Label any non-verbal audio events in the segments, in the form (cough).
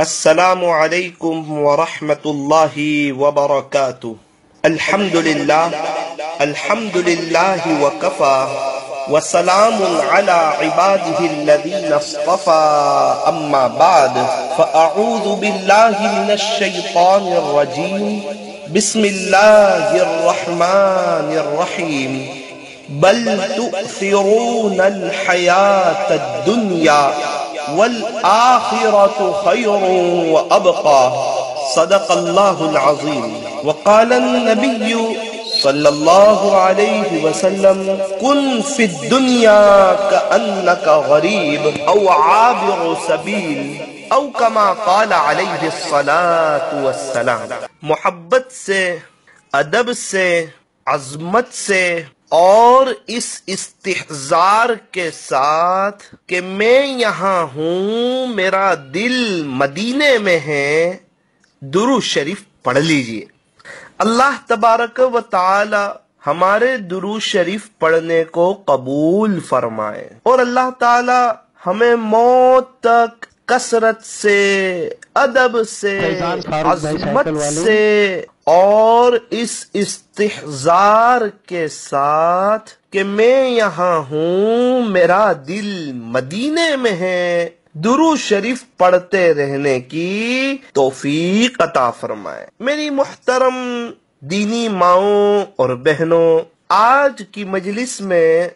असलकम वरहमतुल्लाह वबरकत अल्हम्दुलिल्लाह अल्हम्दुलिल्लाह वकफ़ा वसलाम अला इबादिही अस्तफ़ा अम्मा बाद फ़अऊज़ु बिल्लाहि मिनश शैतानिर रजीम बिस्मिल्लाहिर रहमानिर रहीम बल तुअसिरून अल हयातद दुनिया वल خير وأبقى صدق الله العظيم وقال النبي صلى الله عليه وسلم كن في الدنيا كأنك غريب أو عابر سبيل أو كما قال عليه الصلاة والسلام محبت سے अदब سے عظمت سے और इस इस्तेजार के साथ कि मैं यहाँ हूं मेरा दिल मदीने में है दुरु शरीफ पढ़ लीजिए अल्लाह तबारक व ताला हमारे दुरु शरीफ पढ़ने को कबूल फरमाए और अल्लाह ताला हमें मौत तक कसरत से अदब से अजमत से और इस इस्तेजार के साथ कि मैं यहाँ हूँ मेरा दिल मदीने में है दुरु शरीफ पढ़ते रहने की तोफीक अता फरमाए मेरी मोहतरम दीनी माओ और बहनों आज की मजलिस में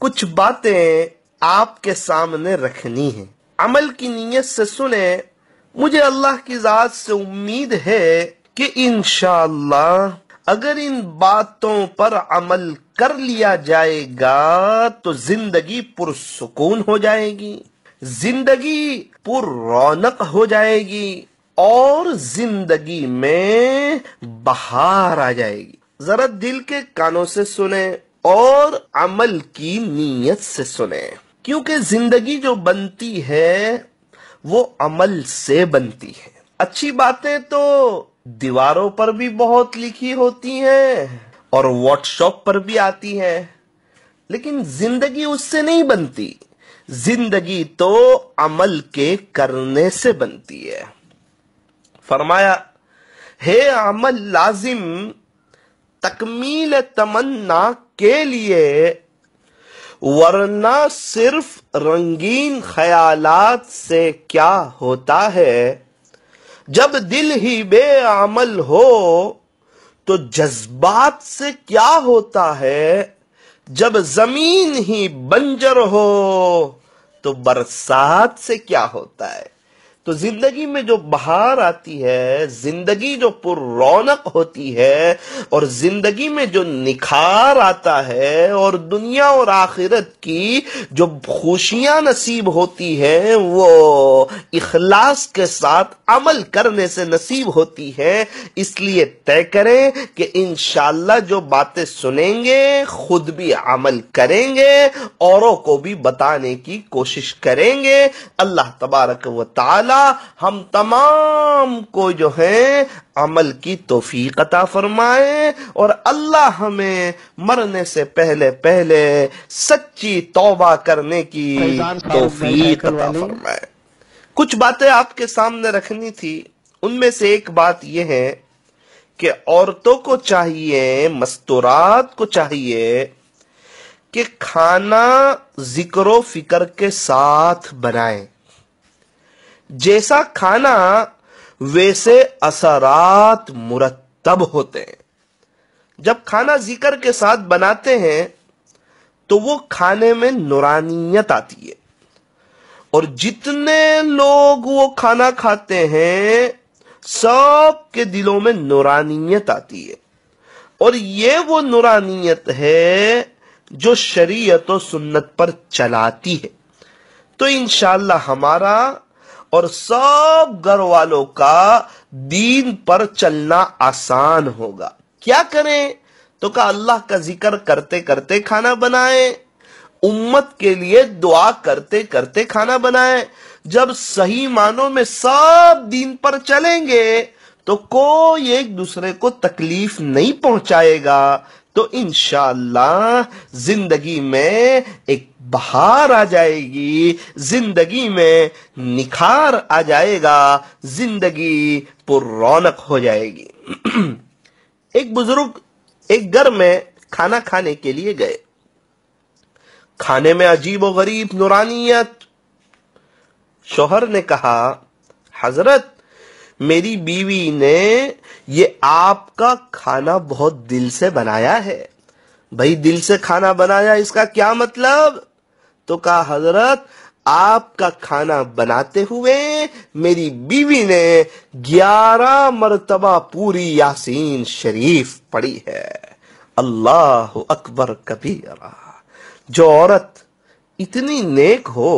कुछ बातें आपके सामने रखनी है अमल की नीयत से सुने मुझे अल्लाह की जात से उम्मीद है कि इन अगर इन बातों पर अमल कर लिया जाएगा तो जिंदगी पुरसकून हो जाएगी जिंदगी पुर रौनक हो जाएगी और जिंदगी में बहार आ जाएगी जरा दिल के कानों से सुने और अमल की नीयत से सुने क्योंकि जिंदगी जो बनती है वो अमल से बनती है अच्छी बातें तो दीवारों पर भी बहुत लिखी होती हैं और व्हाट्सएप पर भी आती है लेकिन जिंदगी उससे नहीं बनती जिंदगी तो अमल के करने से बनती है फरमाया हे अमल लाजिम तकमील तमन्ना के लिए वरना सिर्फ रंगीन ख्यालात से क्या होता है जब दिल ही बेअमल हो तो जज्बात से क्या होता है जब जमीन ही बंजर हो तो बरसात से क्या होता है तो जिंदगी में जो बहार आती है जिंदगी जो पुर रौनक होती है और जिंदगी में जो निखार आता है और दुनिया और आखिरत की जो खुशियां नसीब होती है वो इखलास के साथ अमल करने से नसीब होती है इसलिए तय करें कि इन जो बातें सुनेंगे खुद भी अमल करेंगे औरों को भी बताने की कोशिश करेंगे अल्लाह तबारक व ताला हम तमाम को जो है अमल की तोफीक अता फरमाए और अल्लाह हमें मरने से पहले पहले सच्ची तोबा करने की तोफीक अता फरमाए कुछ बातें आपके सामने रखनी थी उनमें से एक बात यह है कि औरतों को चाहिए मस्तूरात को चाहिए कि खाना जिक्र फिक्र के साथ बनाएं जैसा खाना वैसे असरात मुरतब होते हैं जब खाना जिक्र के साथ बनाते हैं तो वो खाने में नुरानियत आती है और जितने लोग वो खाना खाते हैं सब के दिलों में नुरानियत आती है और ये वो नुरानियत है जो शरीयत और सुन्नत पर चलाती है तो इनशाला हमारा और सब घर वालों का दीन पर चलना आसान होगा क्या करें तो का अल्लाह का जिक्र करते करते खाना बनाए उम्मत के लिए दुआ करते करते खाना बनाए जब सही मानों में सब दीन पर चलेंगे तो कोई एक दूसरे को तकलीफ नहीं पहुंचाएगा तो इन जिंदगी में एक बहार आ जाएगी जिंदगी में निखार आ जाएगा जिंदगी पुर रौनक हो जाएगी (clears throat) एक बुजुर्ग एक घर में खाना खाने के लिए गए खाने में अजीब व गरीब नुरानियत शोहर ने कहा हजरत मेरी बीवी ने ये आपका खाना बहुत दिल से बनाया है भाई दिल से खाना बनाया इसका क्या मतलब तो कहा हजरत आपका खाना बनाते हुए मेरी बीवी ने ग्यारह मरतबा पूरी यासीन शरीफ पढ़ी है अल्लाह अकबर कबीरा जो औरत इतनी नेक हो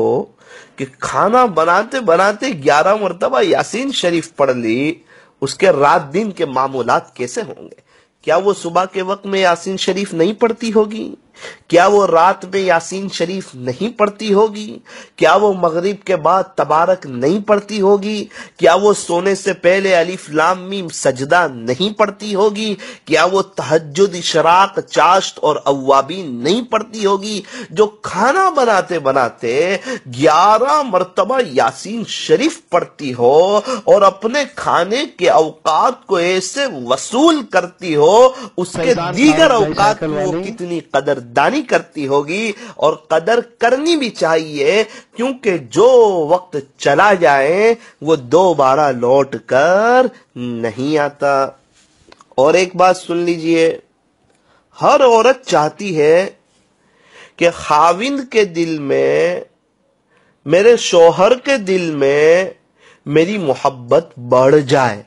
कि खाना बनाते बनाते ग्यारह मरतबा यासीन शरीफ पढ़ ली उसके रात दिन के मामूलत कैसे होंगे क्या वो सुबह के वक्त में यासीन शरीफ नहीं पढ़ती होगी क्या वो रात में यासीन शरीफ नहीं पढ़ती होगी क्या वो मगरिब के बाद तबारक नहीं पढ़ती होगी क्या वो सोने से पहले अलिफ लाम मीम सजदा नहीं पढ़ती होगी क्या वो तहजद इशराक चाश्त और अवाबी नहीं पढ़ती होगी जो खाना बनाते बनाते ग्यारह मरतबा यासीन शरीफ पढ़ती हो और अपने खाने के अवकात को ऐसे वसूल करती हो उसके दीगर अवकात को कितनी कदर कदरदानी करती होगी और कदर करनी भी चाहिए क्योंकि जो वक्त चला जाए वो दोबारा लौट कर नहीं आता और एक बात सुन लीजिए हर औरत चाहती है कि खाविंद के दिल में मेरे शोहर के दिल में मेरी मोहब्बत बढ़ जाए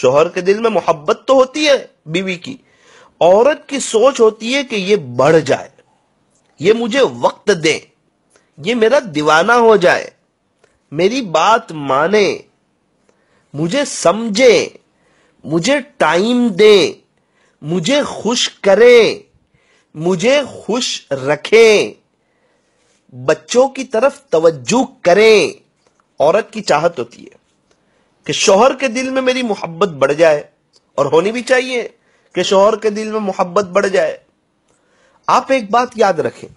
शोहर के दिल में मोहब्बत तो होती है बीवी की औरत की सोच होती है कि ये बढ़ जाए ये मुझे वक्त दे ये मेरा दीवाना हो जाए मेरी बात माने मुझे समझे मुझे टाइम दे मुझे खुश करें मुझे खुश रखें बच्चों की तरफ तवज्जो करें औरत की चाहत होती है कि शोहर के दिल में मेरी मोहब्बत बढ़ जाए और होनी भी चाहिए कि शोहर के दिल में मोहब्बत बढ़ जाए आप एक बात याद रखें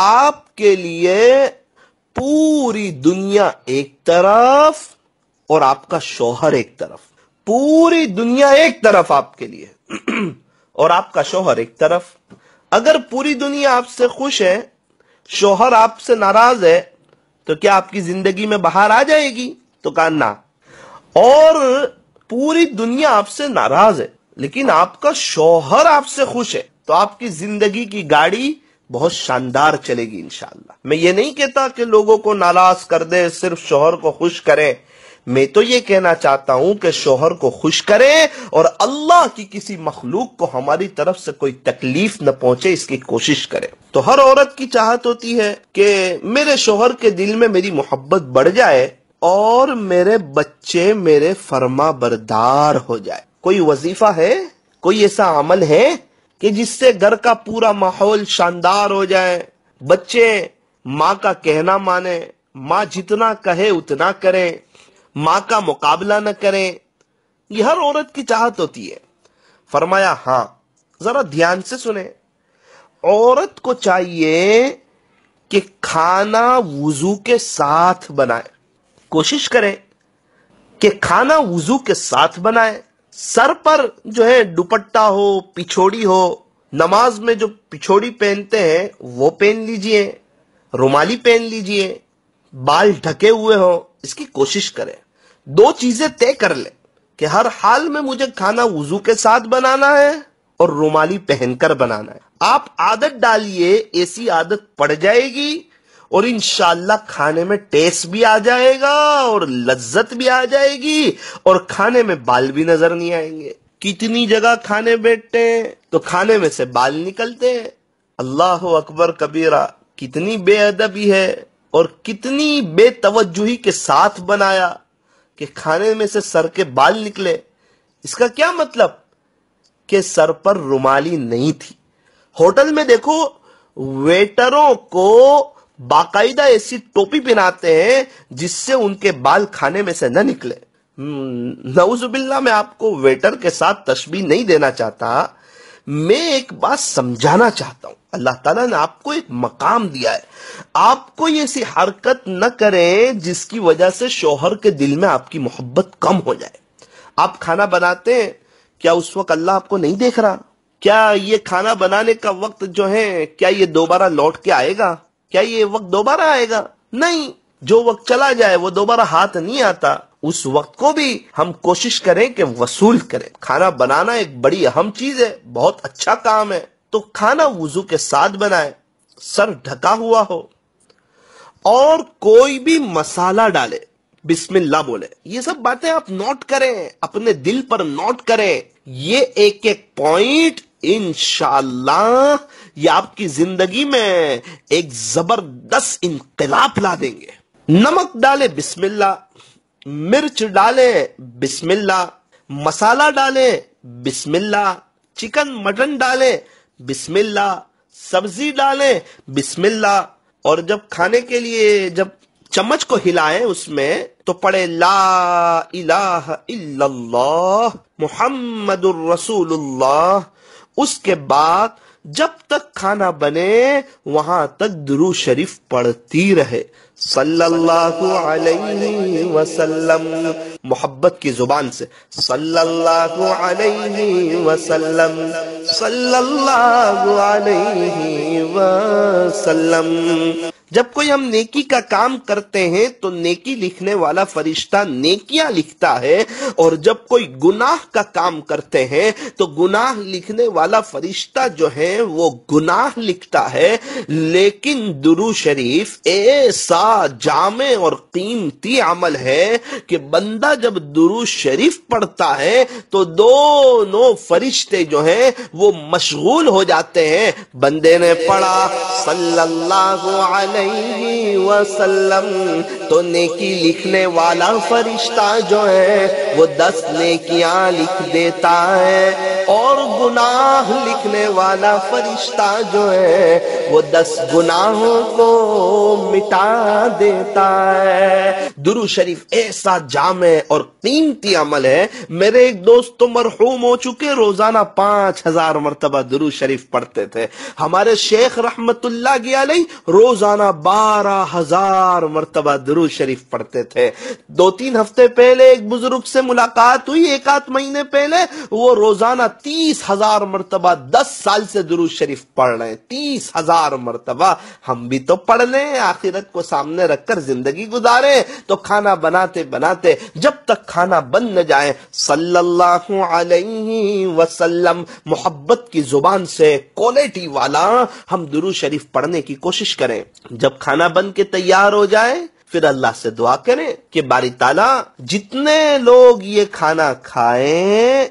आपके लिए पूरी दुनिया एक तरफ और आपका शोहर एक तरफ पूरी दुनिया एक तरफ आपके लिए (clears throat) और आपका शोहर एक तरफ अगर पूरी दुनिया आपसे खुश है शोहर आपसे नाराज है तो क्या आपकी जिंदगी में बाहर आ जाएगी तो कहा ना और पूरी दुनिया आपसे नाराज है लेकिन आपका शोहर आपसे खुश है तो आपकी जिंदगी की गाड़ी बहुत शानदार चलेगी इंशाला मैं ये नहीं कहता कि लोगों को नाराज कर दे सिर्फ शोहर को खुश करे मैं तो ये कहना चाहता हूं कि शोहर को खुश करें और अल्लाह की किसी मखलूक को हमारी तरफ से कोई तकलीफ न पहुंचे इसकी कोशिश करें तो हर औरत की चाहत होती है कि मेरे शोहर के दिल में मेरी मोहब्बत बढ़ जाए और मेरे बच्चे मेरे फर्मा बरदार हो जाए कोई वजीफा है कोई ऐसा अमल है कि जिससे घर का पूरा माहौल शानदार हो जाए बच्चे माँ का कहना माने माँ जितना कहे उतना करें माँ का मुकाबला न करें यह हर औरत की चाहत होती है फरमाया हाँ जरा ध्यान से सुने औरत को चाहिए कि खाना वजू के साथ बनाए कोशिश करें कि खाना वजू के साथ बनाए सर पर जो है दुपट्टा हो पिछोड़ी हो नमाज में जो पिछोड़ी पहनते हैं वो पहन लीजिए रुमाली पहन लीजिए बाल ढके हुए हो इसकी कोशिश करें दो चीजें तय कर ले कि हर हाल में मुझे खाना वजू के साथ बनाना है और रुमाली पहनकर बनाना है आप आदत डालिए ऐसी आदत पड़ जाएगी और इनशाला खाने में टेस्ट भी आ जाएगा और लज्जत भी आ जाएगी और खाने में बाल भी नजर नहीं आएंगे कितनी जगह खाने बैठते हैं तो खाने में से बाल निकलते हैं अल्लाह अकबर कबीरा कितनी बेअदबी है और कितनी बेतवजुही के साथ बनाया कि खाने में से सर के बाल निकले इसका क्या मतलब कि सर पर रुमाली नहीं थी होटल में देखो वेटरों को बाकायदा ऐसी टोपी पहनाते हैं जिससे उनके बाल खाने में से न निकले हम्म, नवजुबिल्ला मैं आपको वेटर के साथ तस्वीर नहीं देना चाहता मैं एक बात समझाना चाहता हूं अल्लाह ताला ने आपको एक मकाम दिया है आपको ये ऐसी हरकत न करें जिसकी वजह से शोहर के दिल में आपकी मोहब्बत कम हो जाए आप खाना बनाते हैं क्या उस वक्त अल्लाह आपको नहीं देख रहा क्या ये खाना बनाने का वक्त जो है क्या ये दोबारा लौट के आएगा क्या ये वक्त दोबारा आएगा नहीं जो वक्त चला जाए वो दोबारा हाथ नहीं आता उस वक्त को भी हम कोशिश करें कि वसूल करें खाना बनाना एक बड़ी अहम चीज है बहुत अच्छा काम है तो खाना वजू के साथ बनाए सर ढका हुआ हो और कोई भी मसाला डाले बिस्मिल्ला बोले ये सब बातें आप नोट करें अपने दिल पर नोट करें ये एक एक पॉइंट इंशाल्लाह ये आपकी जिंदगी में एक जबरदस्त इनकलाब ला देंगे नमक डाले बिस्मिल्ला मिर्च डाले बिस्मिल्ला मसाला डाले बिस्मिल्ला चिकन मटन डाले बिस्मिल्ला सब्जी डाले बिस्मिल्ला और जब खाने के लिए जब चम्मच को हिलाएं उसमें तो पड़े ला इलाह इल्लल्लाह मोहम्मद रसूलुल्लाह उसके बाद जब तक खाना बने वहां तक दुरु शरीफ पढ़ती रहे सल्लल्लाहु अलैहि वसल्लम मोहब्बत की जुबान से सल्लल्लाहु अलैहि वसल्लम सल्लल्लाहु अलैहि वसल्लम जब कोई हम नेकी का काम करते हैं तो नेकी लिखने वाला फरिश्ता नेकियां लिखता है और जब कोई गुनाह का काम करते हैं तो गुनाह लिखने वाला फरिश्ता जो है वो गुनाह लिखता है लेकिन दुरू शरीफ ऐसा जामे और कीमती अमल है कि बंदा जब दुरु शरीफ पढ़ता है तो दोनों फरिश्ते जो हैं वो मशगूल हो जाते हैं बंदे ने पढ़ा सल्लल्लाहु अलैहि अलैहि वसल्लम तो नेकी लिखने वाला फरिश्ता जो है वो दस नेकियां लिख देता है और गुनाह लिखने वाला फरिश्ता जो है वो दस गुनाहों को मिटा देता है दुरु शरीफ ऐसा जाम है और कीमती अमल है मेरे एक दोस्त तो मरहूम हो चुके रोजाना पांच हजार मरतबा दुरु शरीफ पढ़ते थे हमारे शेख रहमतुल्ला की रोजाना बारह हजार मरतबा दरुज शरीफ पढ़ते थे दो तीन हफ्ते पहले एक बुजुर्ग से मुलाकात हुई एक आध महीने पहले वो रोजाना तीस हजार मरतबा दस साल से दरुज शरीफ पढ़ रहे हैं तीस हजार मरतबा हम भी तो पढ़ लें आखिरत को सामने रखकर जिंदगी गुजारे तो खाना बनाते बनाते जब तक खाना बन न जाए सल्लल्लाहु अलैहि वसल्लम मोहब्बत की जुबान से क्वालिटी वाला हम दुरू शरीफ पढ़ने की कोशिश करें जब खाना बन के तैयार हो जाए फिर अल्लाह से दुआ करें कि बारी ताला जितने लोग ये खाना खाएं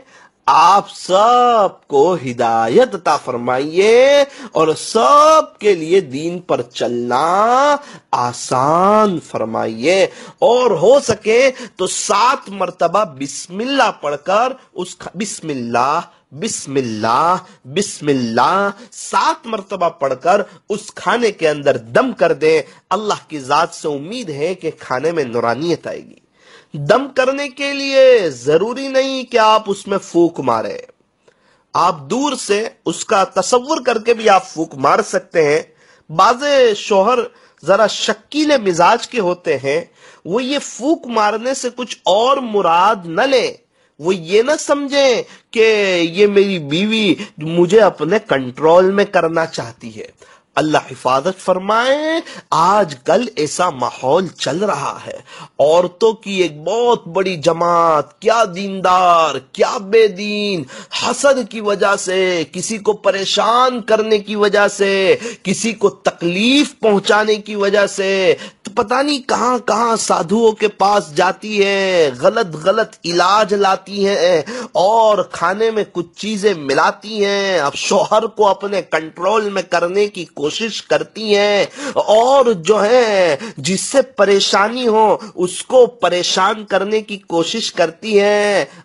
आप सबको हिदायत ता फरमाइए और सब के लिए दीन पर चलना आसान फरमाइए और हो सके तो सात मरतबा बिस्मिल्लाह पढ़कर उस बिस्मिल्लाह बिस्मिल्लाह बिस्मिल्लाह सात मरतबा पढ़कर उस खाने के अंदर दम कर दें अल्लाह की ज़ात से उम्मीद है कि खाने में नुरानियत आएगी दम करने के लिए जरूरी नहीं कि आप उसमें फूक मारे आप दूर से उसका तस्वुर करके भी आप फूक मार सकते हैं बाजे शोहर जरा शक्कीले मिजाज के होते हैं वो ये फूक मारने से कुछ और मुराद न लें वो ये ना समझे कि ये मेरी बीवी मुझे अपने कंट्रोल में करना चाहती है अल्लाह हिफाजत फरमाए कल ऐसा माहौल चल रहा है औरतों की एक बहुत बड़ी जमात क्या दीनदार क्या बेदीन हसद की वजह से किसी को परेशान करने की वजह से किसी को तकलीफ पहुंचाने की वजह से पता नहीं कहां कहां साधुओं के पास जाती है गलत गलत इलाज लाती है और खाने में कुछ चीजें मिलाती हैं अब शोहर को अपने कंट्रोल में करने की कोशिश करती हैं और जो है जिससे परेशानी हो उसको परेशान करने की कोशिश करती है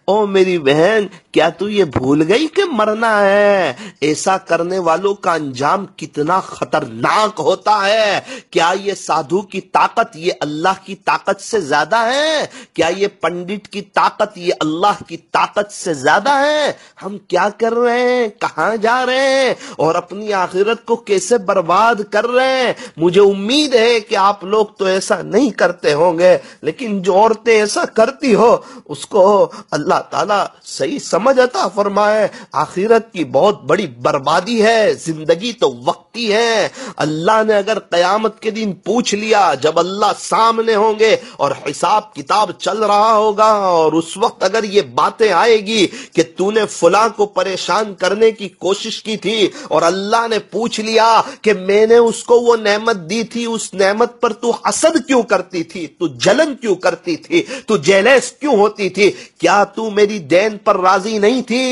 ओ मेरी बहन क्या तू ये भूल गई कि मरना है ऐसा करने वालों का अंजाम कितना खतरनाक होता है क्या ये साधु की ताकत ये अल्लाह की ताकत से ज्यादा है क्या ये पंडित की ताकत ये अल्लाह की ताकत से ज्यादा है हम क्या कर रहे हैं कहाँ जा रहे हैं और अपनी आखिरत को कैसे बर्बाद कर रहे हैं मुझे उम्मीद है कि आप लोग तो ऐसा नहीं करते होंगे लेकिन जो औरतें ऐसा करती हो उसको अल्लाह ताला सही समझ समझ अता फरमाए आखिरत की बहुत बड़ी बर्बादी है जिंदगी तो वक्त सकती है अल्लाह ने अगर कयामत के दिन पूछ लिया जब अल्लाह सामने होंगे और हिसाब किताब चल रहा होगा और उस वक्त अगर ये बातें आएगी कि तूने फुला को परेशान करने की कोशिश की थी और अल्लाह ने पूछ लिया कि मैंने उसको वो नेमत दी थी उस नेमत पर तू हसद क्यों करती थी तू जलन क्यों करती थी तू जेलेस क्यों होती थी क्या तू मेरी देन पर राजी नहीं थी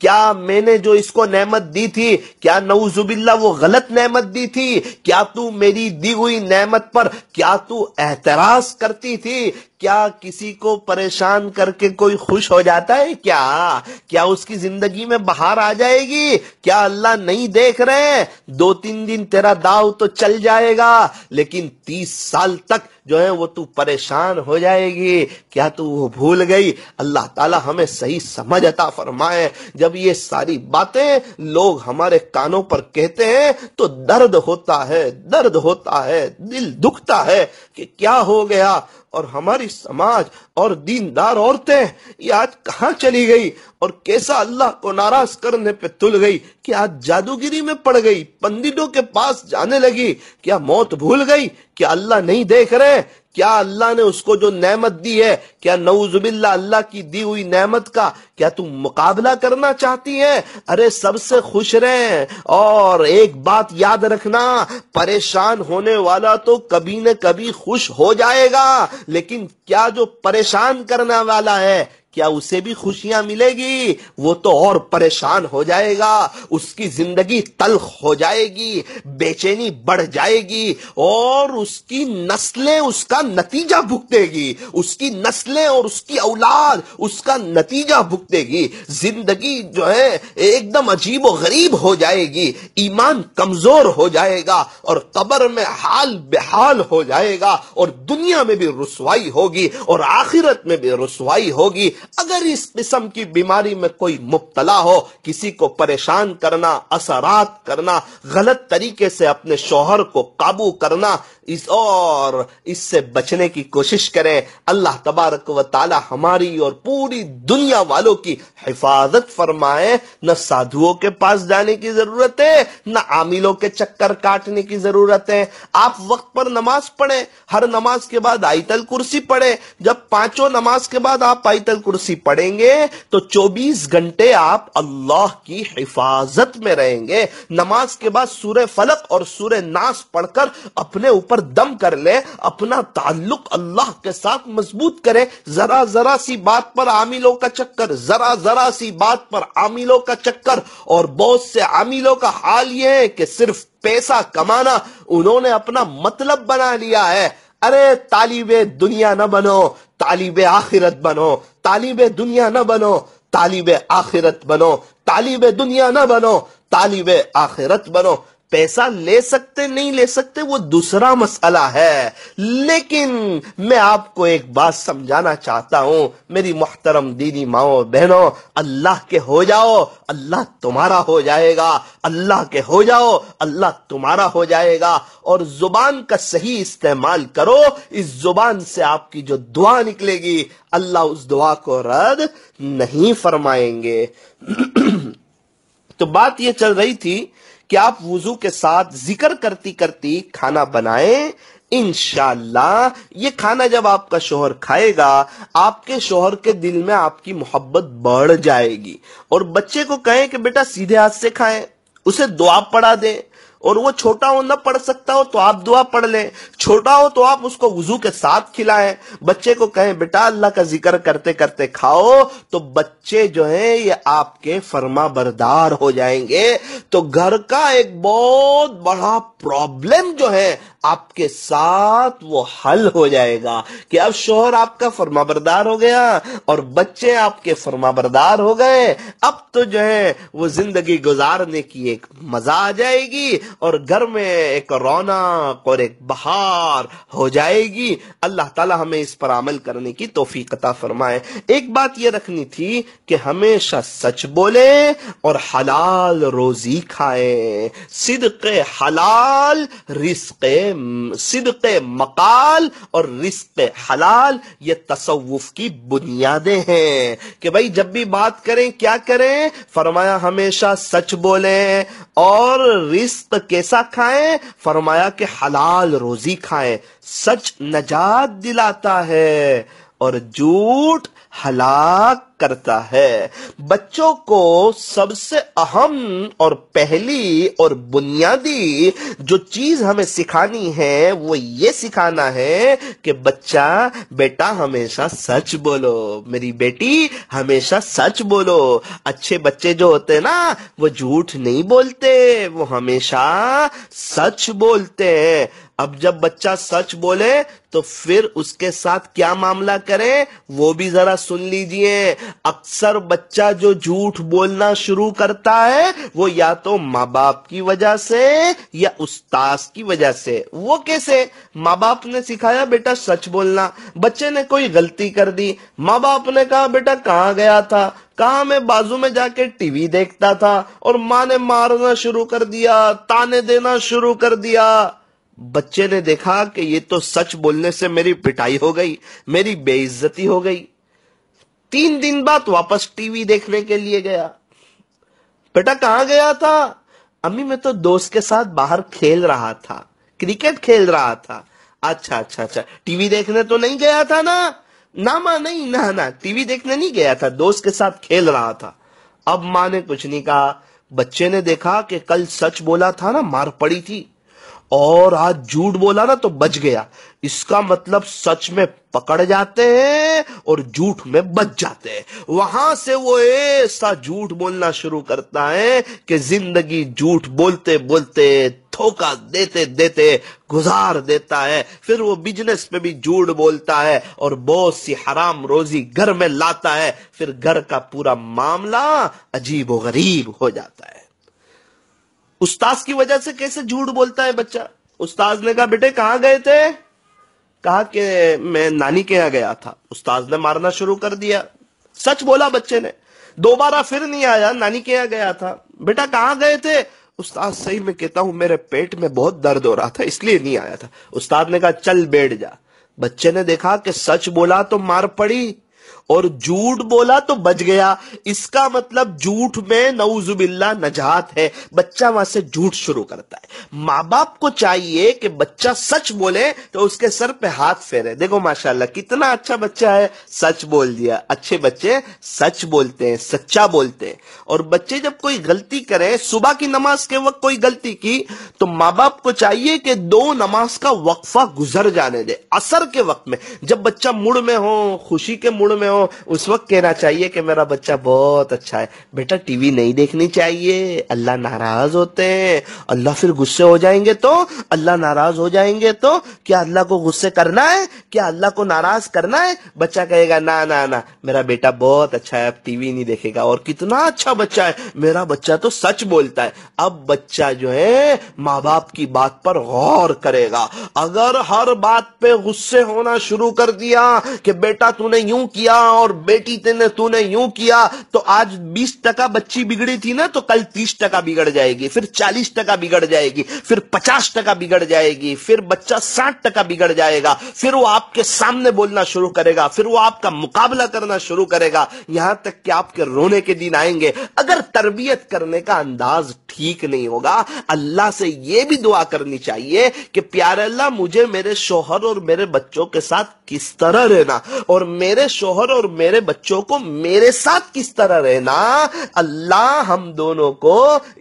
क्या मैंने जो इसको नेमत दी थी क्या नऊजुबिल्ला वो गलत नेमत दी थी क्या तू मेरी दी हुई नेमत पर क्या तू एतराज करती थी क्या किसी को परेशान करके कोई खुश हो जाता है क्या क्या उसकी जिंदगी में बाहर आ जाएगी क्या अल्लाह नहीं देख रहे हैं दो तीन दिन तेरा दाव तो चल जाएगा लेकिन तीस साल तक जो है वो तू परेशान हो जाएगी क्या तू वो भूल गई अल्लाह ताला हमें सही समझ अता फरमाए जब ये सारी बातें लोग हमारे कानों पर कहते हैं तो दर्द होता है दर्द होता है दिल दुखता है कि क्या हो गया और हमारी समाज और दीनदार औरतें ये आज कहाँ चली गई और कैसा अल्लाह को नाराज करने पे तुल गई कि आज जादूगिरी में पड़ गई पंडितों के पास जाने लगी क्या मौत भूल गई क्या अल्लाह नहीं देख रहे क्या अल्लाह ने उसको जो नेमत दी है क्या नऊजुबिल्ला अल्लाह की दी हुई नेमत का क्या तुम मुकाबला करना चाहती है अरे सबसे खुश रहे और एक बात याद रखना परेशान होने वाला तो कभी न कभी खुश हो जाएगा लेकिन क्या जो परेशान करने वाला है क्या उसे भी खुशियां मिलेगी वो तो और परेशान हो जाएगा उसकी जिंदगी तलख हो जाएगी बेचैनी बढ़ जाएगी और उसकी नस्लें उसका नतीजा भुगतेगी उसकी नस्लें और उसकी औलाद उसका नतीजा भुगतेगी जिंदगी जो है एकदम अजीब व गरीब हो जाएगी ईमान कमजोर हो जाएगा और कबर में हाल बेहाल हो जाएगा और दुनिया में भी रसवाई होगी और आखिरत में भी रसवाई होगी अगर इस किस्म की बीमारी में कोई मुबतला हो किसी को परेशान करना असरात करना गलत तरीके से अपने शोहर को काबू करना इस और इससे बचने की कोशिश करें अल्लाह तबारक व ताला हमारी और पूरी दुनिया वालों की हिफाजत फरमाए न साधुओं के पास जाने की जरूरत है न आमिलों के चक्कर काटने की जरूरत है आप वक्त पर नमाज पढ़े हर नमाज के बाद आयतल कुर्सी पढ़े जब पांचों नमाज के बाद आप आयतल कुर्सी पढ़ेंगे तो चौबीस घंटे आप अल्लाह की हिफाजत में रहेंगे नमाज के बाद सूर्य फलक और सूर्य नाश पढ़कर अपने ऊपर पर दम कर ले अपना ताल्लुक अल्लाह के साथ मजबूत करे जरा जरा सी बात पर आमिलों का चक्कर जरा जरा सी बात पर आमिलों का चक्कर और बहुत से आमिलों का हाल यह है कि सिर्फ पैसा कमाना उन्होंने अपना मतलब बना लिया है अरे तालिब दुनिया न बनो तालिब आखिरत बनो तालिब दुनिया न बनो तालिब आखिरत बनो तालिब दुनिया न बनो तालिब आखिरत बनो पैसा ले सकते नहीं ले सकते वो दूसरा मसला है लेकिन मैं आपको एक बात समझाना चाहता हूं मेरी मोहतरम दीदी माओ बहनों अल्लाह के हो जाओ अल्लाह तुम्हारा हो जाएगा अल्लाह के हो जाओ अल्लाह तुम्हारा हो जाएगा और जुबान का सही इस्तेमाल करो इस जुबान से आपकी जो दुआ निकलेगी अल्लाह उस दुआ को रद्द नहीं फरमाएंगे (clears throat) तो बात यह चल रही थी कि आप वजू के साथ जिक्र करती करती खाना बनाएं इनशाला ये खाना जब आपका शोहर खाएगा आपके शोहर के दिल में आपकी मोहब्बत बढ़ जाएगी और बच्चे को कहें कि बेटा सीधे हाथ से खाएं उसे दुआ पढ़ा दें और वो छोटा हो ना पढ़ सकता हो तो आप दुआ पढ़ लें छोटा हो तो आप उसको वजू के साथ खिलाएं बच्चे को कहें बेटा अल्लाह का जिक्र करते करते खाओ तो बच्चे जो हैं ये आपके फर्मा बरदार हो जाएंगे तो घर का एक बहुत बड़ा प्रॉब्लम जो है आपके साथ वो हल हो जाएगा कि अब शोहर आपका फरमाबरदार हो गया और बच्चे आपके फरमाबरदार हो गए अब तो जो है वो जिंदगी गुजारने की एक मजा आ जाएगी और घर में एक रौनक और एक बहार हो जाएगी अल्लाह ताला हमें इस पर अमल करने की तोफीकता फरमाए एक बात यह रखनी थी कि हमेशा सच बोले और हलाल रोजी खाए सिदक हलाल रिस्क सिदक मकाल और रिस्क हलाल ये तसवुफ की बुनियादें हैं कि भाई जब भी बात करें क्या करें फरमाया हमेशा सच बोले और रिस्क कैसा खाएं फरमाया कि हलाल रोजी खाएं सच नजात दिलाता है और झूठ हलाक करता है बच्चों को सबसे अहम और पहली और बुनियादी जो चीज हमें सिखानी है वो ये सिखाना है कि बच्चा बेटा हमेशा सच बोलो मेरी बेटी हमेशा सच बोलो अच्छे बच्चे जो होते हैं ना वो झूठ नहीं बोलते वो हमेशा सच बोलते हैं अब जब बच्चा सच बोले तो फिर उसके साथ क्या मामला करें वो भी जरा सुन लीजिए अक्सर बच्चा जो झूठ बोलना शुरू करता है वो या तो माँ बाप की वजह से या उस्ताद की वजह से वो कैसे माँ बाप ने सिखाया बेटा सच बोलना बच्चे ने कोई गलती कर दी माँ बाप ने कहा बेटा कहाँ गया था कहा मैं बाजू में जाके टीवी देखता था और माँ ने मारना शुरू कर दिया ताने देना शुरू कर दिया बच्चे ने देखा कि ये तो सच बोलने से मेरी पिटाई हो गई मेरी बेइज्जती हो गई तीन दिन बाद वापस टीवी देखने के लिए गया बेटा कहां गया था अम्मी मैं तो दोस्त के साथ बाहर खेल रहा था क्रिकेट खेल रहा था अच्छा अच्छा अच्छा टीवी देखने तो नहीं गया था ना ना माँ नहीं ना ना टीवी देखने नहीं गया था दोस्त के साथ खेल रहा था अब माँ ने कुछ नहीं कहा बच्चे ने देखा कि कल सच बोला था ना मार पड़ी थी और आज झूठ बोला ना तो बच गया इसका मतलब सच में पकड़ जाते हैं और झूठ में बच जाते हैं वहां से वो ऐसा झूठ बोलना शुरू करता है कि जिंदगी झूठ बोलते बोलते धोखा देते देते गुजार देता है फिर वो बिजनेस में भी झूठ बोलता है और बहुत सी हराम रोजी घर में लाता है फिर घर का पूरा मामला अजीब गरीब हो जाता है उस्ताद की वजह से कैसे झूठ बोलता है बच्चा उस्ताद ने कहा बेटे कहाँ गए थे कहा कि मैं नानी के यहां गया था उस्ताद ने मारना शुरू कर दिया सच बोला बच्चे ने दोबारा फिर नहीं आया नानी के यहां गया था बेटा कहाँ गए थे उस्ताद सही में कहता हूं मेरे पेट में बहुत दर्द हो रहा था इसलिए नहीं आया था उस्ताद ने कहा चल बैठ जा बच्चे ने देखा कि सच बोला तो मार पड़ी और झूठ बोला तो बच गया इसका मतलब झूठ में नऊजुबिल्ला नजात है बच्चा वहां से झूठ शुरू करता है माँ बाप को चाहिए कि बच्चा सच बोले तो उसके सर पे हाथ फेरे देखो माशाल्लाह कितना अच्छा बच्चा है सच बोल दिया अच्छे बच्चे सच बोलते हैं सच्चा बोलते हैं और बच्चे जब कोई गलती करे सुबह की नमाज के वक्त कोई गलती की तो माँ बाप को चाहिए कि दो नमाज का वक्फा गुजर जाने दे असर के वक्त में जब बच्चा मुड़ में हो खुशी के मुड़ में हो उस वक्त कहना चाहिए कि मेरा बच्चा बहुत अच्छा है बेटा टीवी नहीं देखनी चाहिए अल्लाह नाराज होते हैं अल्लाह फिर गुस्से हो जाएंगे तो अल्लाह नाराज हो जाएंगे तो क्या अल्लाह को गुस्से करना है क्या अल्लाह को नाराज करना है बच्चा कहेगा ना ना ना मेरा बेटा बहुत अच्छा है अब टीवी नहीं देखेगा और कितना अच्छा बच्चा है मेरा बच्चा तो सच बोलता है अब बच्चा जो है माँ बाप की बात पर गौर करेगा अगर हर बात पे गुस्से होना शुरू कर दिया कि बेटा तूने यूं किया और बेटी तेने तूने यूं किया तो आज बीस टका बच्ची बिगड़ी थी ना तो कल तीस टका बिगड़ जाएगी फिर चालीस टका बिगड़ जाएगी फिर पचास टका बिगड़ जाएगी फिर बच्चा साठ टका बिगड़ जाएगा फिर वो आपके सामने बोलना शुरू करेगा फिर वो आपका मुकाबला करना शुरू करेगा यहां तक कि आपके रोने के दिन आएंगे अगर तरबियत करने का अंदाज ठीक नहीं होगा अल्लाह से यह भी दुआ करनी चाहिए कि प्यारे अल्लाह मुझे मेरे शोहर और मेरे बच्चों के साथ किस तरह रहना और मेरे शोहर और मेरे बच्चों को मेरे साथ किस तरह रहना अल्लाह हम दोनों को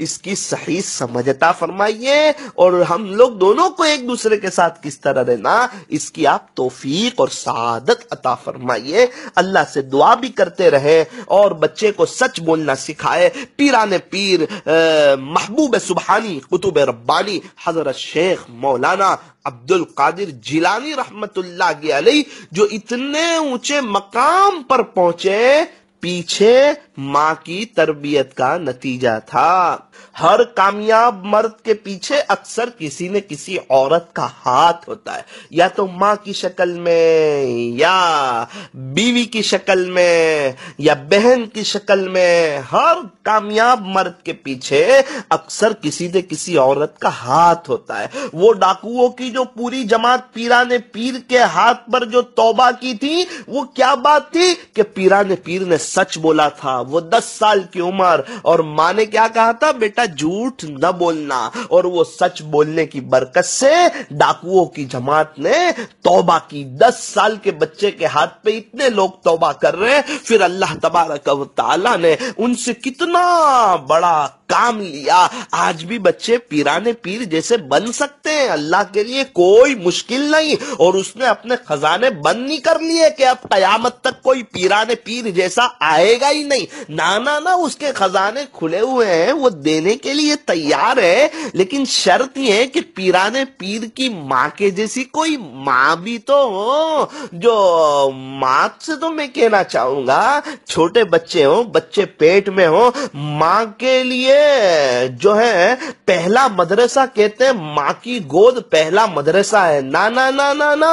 इसकी सही समझता फरमाइए और हम लोग दोनों को एक दूसरे के साथ किस तरह रहना इसकी आप तोफीक और सआदत अता फरमाइए अल्लाह से दुआ भी करते रहे और बच्चे को सच बोलना सिखाए पीराने पीर महबूब सुबहानी कुतुब रब्बानी हजरत शेख मौलाना अब्दुल कादिर जिलानी रहमतुल्लाह जो इतने ऊंचे मकाम पर पहुंचे पीछे मां की तरबियत का नतीजा था हर कामयाब मर्द के पीछे अक्सर किसी न किसी औरत का हाथ होता है या तो माँ की शक्ल में या बीवी की शक्ल में या बहन की शक्ल में हर कामयाब मर्द के पीछे अक्सर किसी न किसी औरत का हाथ होता है वो डाकुओं की जो पूरी जमात पीरा ने पीर के हाथ पर जो तौबा की थी वो क्या बात थी कि पीरा ने पीर ने सच बोला था वो दस साल की उम्र और माँ ने क्या कहा था बेटा झूठ न बोलना और वो सच बोलने की बरकत से डाकुओं की जमात ने तौबा की दस साल के बच्चे के हाथ पे इतने लोग तौबा कर रहे हैं फिर अल्लाह तबारक ताला ने उनसे कितना बड़ा काम लिया आज भी बच्चे पीराने पीर जैसे बन सकते हैं अल्लाह के लिए कोई मुश्किल नहीं और उसने अपने खजाने बंद नहीं कर लिए कि अब कयामत तक कोई पीराने पीर जैसा आएगा ही नहीं ना ना ना उसके खजाने खुले हुए हैं वो दे देने के लिए तैयार है लेकिन शर्त यह है कि पीराने पीर की माँ के जैसी कोई माँ भी तो हो जो माँ से तो मैं कहना चाहूंगा छोटे बच्चे हो बच्चे पेट में हो माँ के लिए जो है पहला मदरसा कहते हैं माँ की गोद पहला मदरसा है ना ना ना ना ना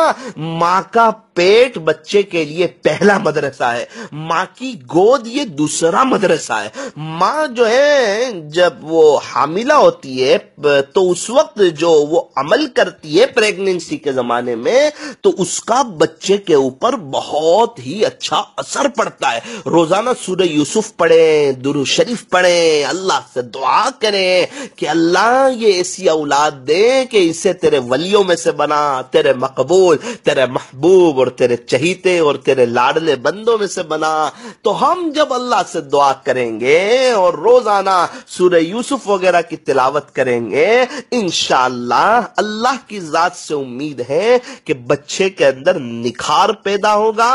माँ का पेट बच्चे के लिए पहला मदरसा है माँ की गोद ये दूसरा मदरसा है माँ जो है जब वो हामिला होती है तो उस वक्त जो वो अमल करती है प्रेगनेंसी के जमाने में तो उसका बच्चे के ऊपर बहुत ही अच्छा असर पड़ता है रोजाना सूर्य यूसुफ पढ़े दुरु शरीफ पढ़े अल्लाह से दुआ करें कि अल्लाह ये ऐसी औलाद दे कि इसे तेरे वलियों में से बना तेरे मकबूल तेरे महबूब और तेरे चहीते और तेरे लाडले बंदों में से बना तो हम जब अल्लाह से दुआ करेंगे और रोजाना सूर्य यूसुफ वगैरह की तिलावत करेंगे इनशाला अल्लाह की जात से उम्मीद है कि बच्चे के अंदर निखार पैदा होगा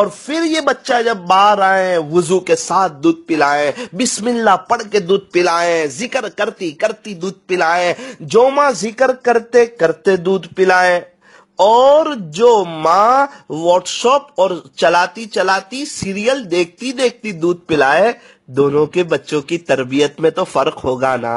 और फिर ये बच्चा जब बाहर आए वजू के साथ दूध पिलाए बिस्मिल्ला पढ़ के दूध पिलाए जिक्र करती करती दूध पिलाए जो माँ जिक्र करते करते दूध पिलाए और जो माँ व्हाट्सअप और चलाती चलाती सीरियल देखती देखती दूध पिलाए दोनों के बच्चों की तरबियत में तो फर्क होगा ना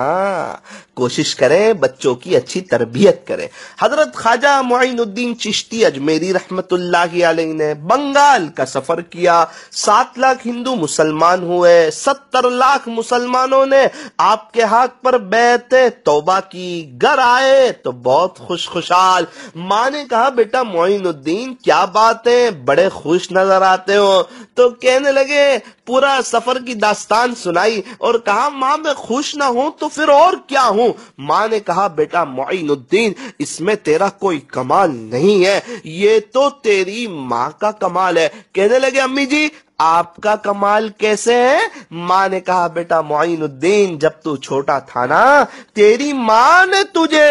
कोशिश करें बच्चों की अच्छी तरबियत करें हजरत ख्वाजा मोइनुद्दीन चिश्ती अजमेरी रहमतुल्लाह ने बंगाल का सफर किया सात लाख हिंदू मुसलमान हुए सत्तर लाख मुसलमानों ने आपके हाथ पर बैठे तोबा की घर आए तो बहुत खुश खुशहाल माँ ने कहा बेटा मोइनुद्दीन क्या बात है बड़े खुश नजर आते हो तो कहने लगे पूरा सफर की दास दास्तान सुनाई और कहा माँ मैं खुश ना हूँ तो फिर और क्या हूँ माँ ने कहा बेटा मोइनुद्दीन इसमें तेरा कोई कमाल नहीं है ये तो तेरी माँ का कमाल है कहने लगे अम्मी जी आपका कमाल कैसे है माँ ने कहा बेटा मोइनुद्दीन जब तू छोटा था ना तेरी माँ ने तुझे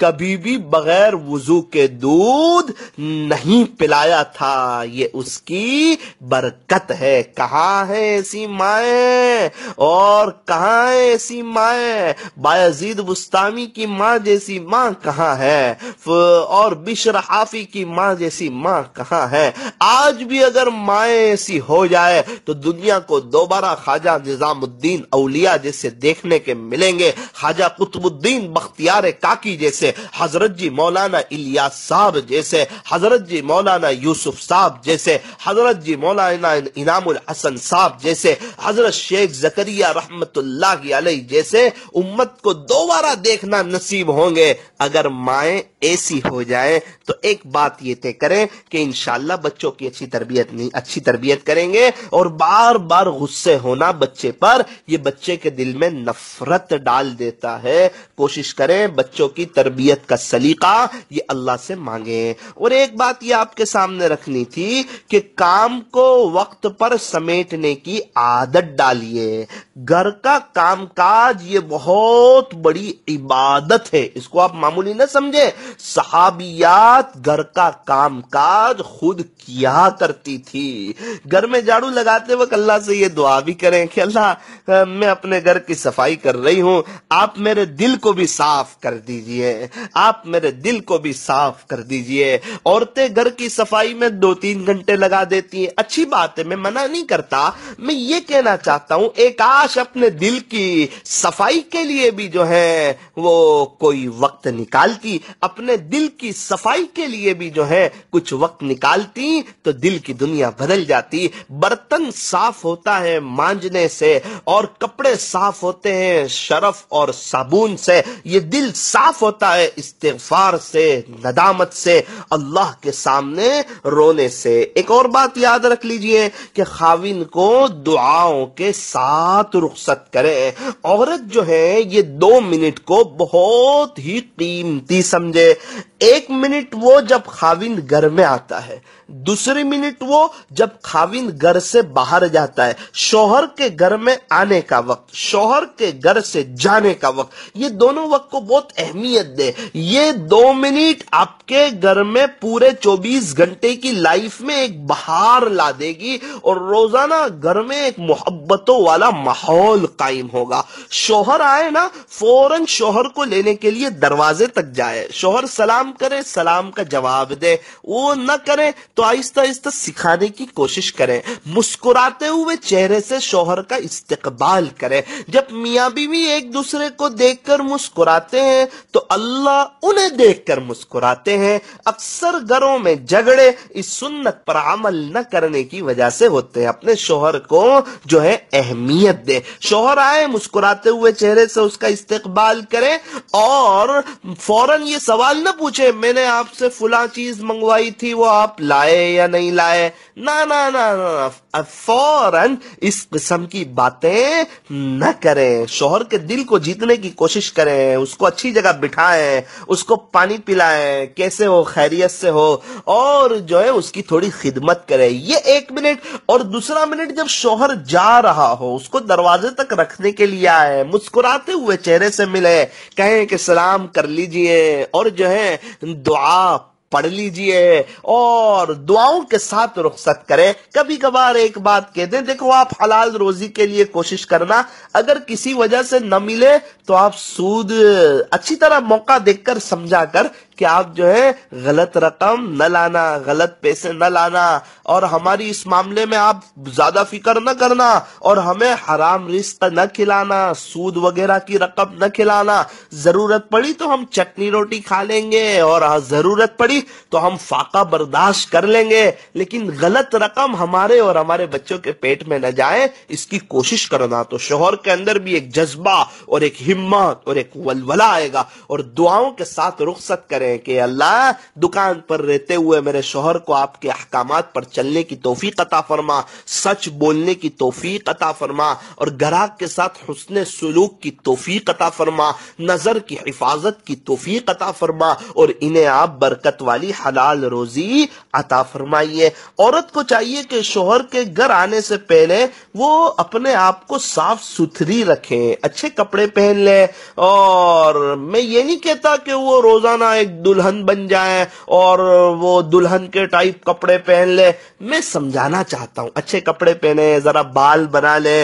कभी भी बगैर वजू के दूध नहीं पिलाया था ये उसकी बरकत है कहा है ऐसी माए और कहा है ऐसी माए बायजीद बुस्तामी की माँ जैसी माँ कहाँ है और बिशर हाफी की माँ जैसी माँ कहाँ है आज भी अगर माए ऐसी हो हो जाए तो दुनिया को दोबारा ख्वाजा निजामुद्दीन अलिया जैसे देखने के मिलेंगे ख्वाजा कुतुबुद्दीन बख्तियार काकी जैसे हजरत जी मौलाना इलियास साहब जैसे हजरत जी मौलाना यूसुफ साहब जैसे हजरत जी मौलाना इनामुल हसन साहब जैसे हजरत शेख जकरिया रहमत जैसे उम्मत को दोबारा देखना नसीब होंगे अगर माए ऐसी हो जाए तो एक बात ये तय करें कि इनशाला बच्चों की अच्छी तरबियत नहीं अच्छी तरबियत करें करेंगे और बार बार गुस्से होना बच्चे पर यह बच्चे के दिल में नफरत डाल देता है कोशिश करें बच्चों की तरबियत का सलीका ये अल्लाह से मांगे और एक बात ये आपके सामने रखनी थी कि काम को वक्त पर समेटने की आदत डालिए घर का कामकाज ये बहुत बड़ी इबादत है इसको आप मामूली ना समझे सहाबियात घर का कामकाज खुद किया करती थी घर में में झाड़ू लगाते वक्त अल्लाह से ये दुआ भी करें कि अल्लाह मैं अपने घर की सफाई कर रही हूँ आप मेरे दिल को भी साफ कर दीजिए आप मेरे दिल को भी साफ कर दीजिए औरतें घर की सफाई में दो तीन घंटे लगा देती हैं अच्छी बात है मैं मना नहीं करता मैं ये कहना चाहता हूँ एक आश अपने दिल की सफाई के लिए भी जो है वो कोई वक्त निकालती अपने दिल की सफाई के लिए भी जो है कुछ वक्त निकालती तो दिल की दुनिया बदल जाती बर्तन साफ होता है मांजने से और कपड़े साफ होते हैं शरफ और साबुन से ये दिल साफ होता है इस्तेफार से नदामत से अल्लाह के सामने रोने से एक और बात याद रख लीजिए कि खाविन को दुआओं के साथ रुख्सत करें औरत जो है ये दो मिनट को बहुत ही कीमती समझे एक मिनट वो जब खाविंद घर में आता है दूसरी मिनट वो जब खाविंद घर से बाहर जाता है शोहर के घर में आने का वक्त शोहर के घर से जाने का वक्त ये दोनों वक्त को बहुत अहमियत दे ये दो मिनट आपके घर में पूरे 24 घंटे की लाइफ में एक बहार ला देगी और रोजाना घर में एक मोहब्बतों वाला माहौल कायम होगा शोहर आए ना फौरन शोहर को लेने के लिए दरवाजे तक जाए शोहर सलाम सलाम करे सलाम का जवाब दे वो न करे तो आहिस्ता आहिस्ता सिखाने की कोशिश करें मुस्कुराते हुए चेहरे से शोहर का इस्तकबाल करें जब मियाँ बीवी एक दूसरे को देखकर मुस्कुराते हैं तो अल्लाह उन्हें देखकर मुस्कुराते हैं अक्सर घरों में झगड़े इस सुन्नत पर अमल न करने की वजह से होते हैं अपने शोहर को जो है अहमियत दे शोहर आए मुस्कुराते हुए चेहरे से उसका इस्तकबाल करें और फौरन ये सवाल न पूछे पूछे मैंने आपसे फुला चीज मंगवाई थी वो आप लाए या नहीं लाए ना ना ना ना, ना फौरन इस किस्म की बातें न करें शोहर के दिल को जीतने की कोशिश करें उसको अच्छी जगह बिठाएं उसको पानी पिलाएं कैसे हो खैरियत से हो और जो है उसकी थोड़ी खिदमत करें ये एक मिनट और दूसरा मिनट जब शोहर जा रहा हो उसको दरवाजे तक रखने के लिए आए मुस्कुराते हुए चेहरे से मिले कहें कि सलाम कर लीजिए और जो है दुआ पढ़ लीजिए और दुआओं के साथ रुख्सत करें कभी कभार एक बात कह दें देखो आप हलाल रोजी के लिए कोशिश करना अगर किसी वजह से न मिले तो आप सूद अच्छी तरह मौका देखकर समझा कर कि आप जो है गलत रकम न लाना गलत पैसे न लाना और हमारी इस मामले में आप ज्यादा फिक्र न करना और हमें हराम रिश्त न खिलाना सूद वगैरह की रकम न खिलाना जरूरत पड़ी तो हम चटनी रोटी खा लेंगे और हाँ, जरूरत पड़ी तो हम फाका बर्दाश्त कर लेंगे लेकिन गलत रकम हमारे और हमारे बच्चों के पेट में न जाए इसकी कोशिश करना तो शोहर के अंदर भी एक जज्बा और एक हिम्मत और एक वलवला आएगा और दुआओं के साथ रुख्सत करें रहे हैं कि अल्लाह दुकान पर रहते हुए मेरे शोहर को आपके अहकाम पर चलने की तोफीक अता फरमा सच बोलने की तोफीक अता फरमा और ग्राहक के साथ हुसन सलूक की तोफीक अता फरमा नजर की हिफाजत की तोफीक अता फरमा और इन्हें आप बरकत वाली हलाल रोजी अता फरमाइए औरत को चाहिए कि शोहर के घर आने से पहले वो अपने आप को साफ सुथरी रखे अच्छे कपड़े पहन लें और मैं ये नहीं कहता कि वो रोजाना एक दुल्हन बन जाए और वो दुल्हन के टाइप कपड़े पहन ले मैं समझाना चाहता हूँ अच्छे कपड़े पहने जरा बाल बना ले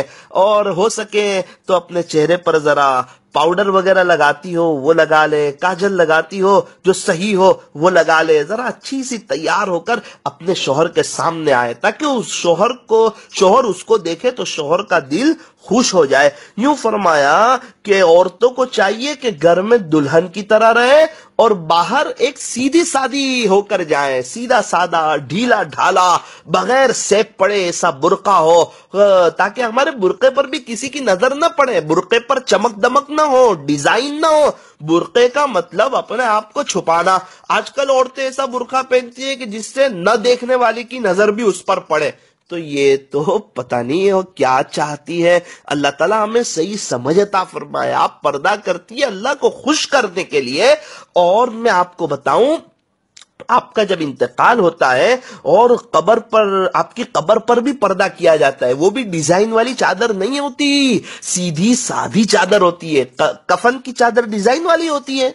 और हो सके तो अपने चेहरे पर जरा पाउडर वगैरह लगाती हो वो लगा ले काजल लगाती हो जो सही हो वो लगा ले जरा अच्छी सी तैयार होकर अपने शोहर के सामने आए ताकि उस शोहर को शोहर उसको देखे तो शोहर का दिल खुश हो जाए यूं फरमाया कि औरतों को चाहिए कि घर में दुल्हन की तरह रहे और बाहर एक सीधी सादी होकर जाए सीधा सादा ढीला ढाला बगैर सेप पड़े ऐसा बुरका हो ताकि हमारे बुरके पर भी किसी की नजर ना पड़े बुरके पर चमक दमक ना हो डिजाइन ना हो बुरके का मतलब अपने आप को छुपाना आजकल औरतें ऐसा बुरका पहनती है कि जिससे न देखने वाले की नजर भी उस पर पड़े तो ये तो पता नहीं है क्या चाहती है अल्लाह ताला हमें सही समझता फरमाया आप पर्दा करती है अल्लाह को खुश करने के लिए और मैं आपको बताऊं आपका जब इंतकाल होता है और कबर पर आपकी कबर पर भी पर्दा किया जाता है वो भी डिजाइन वाली चादर नहीं होती सीधी साधी चादर होती है कफन की चादर डिजाइन वाली होती है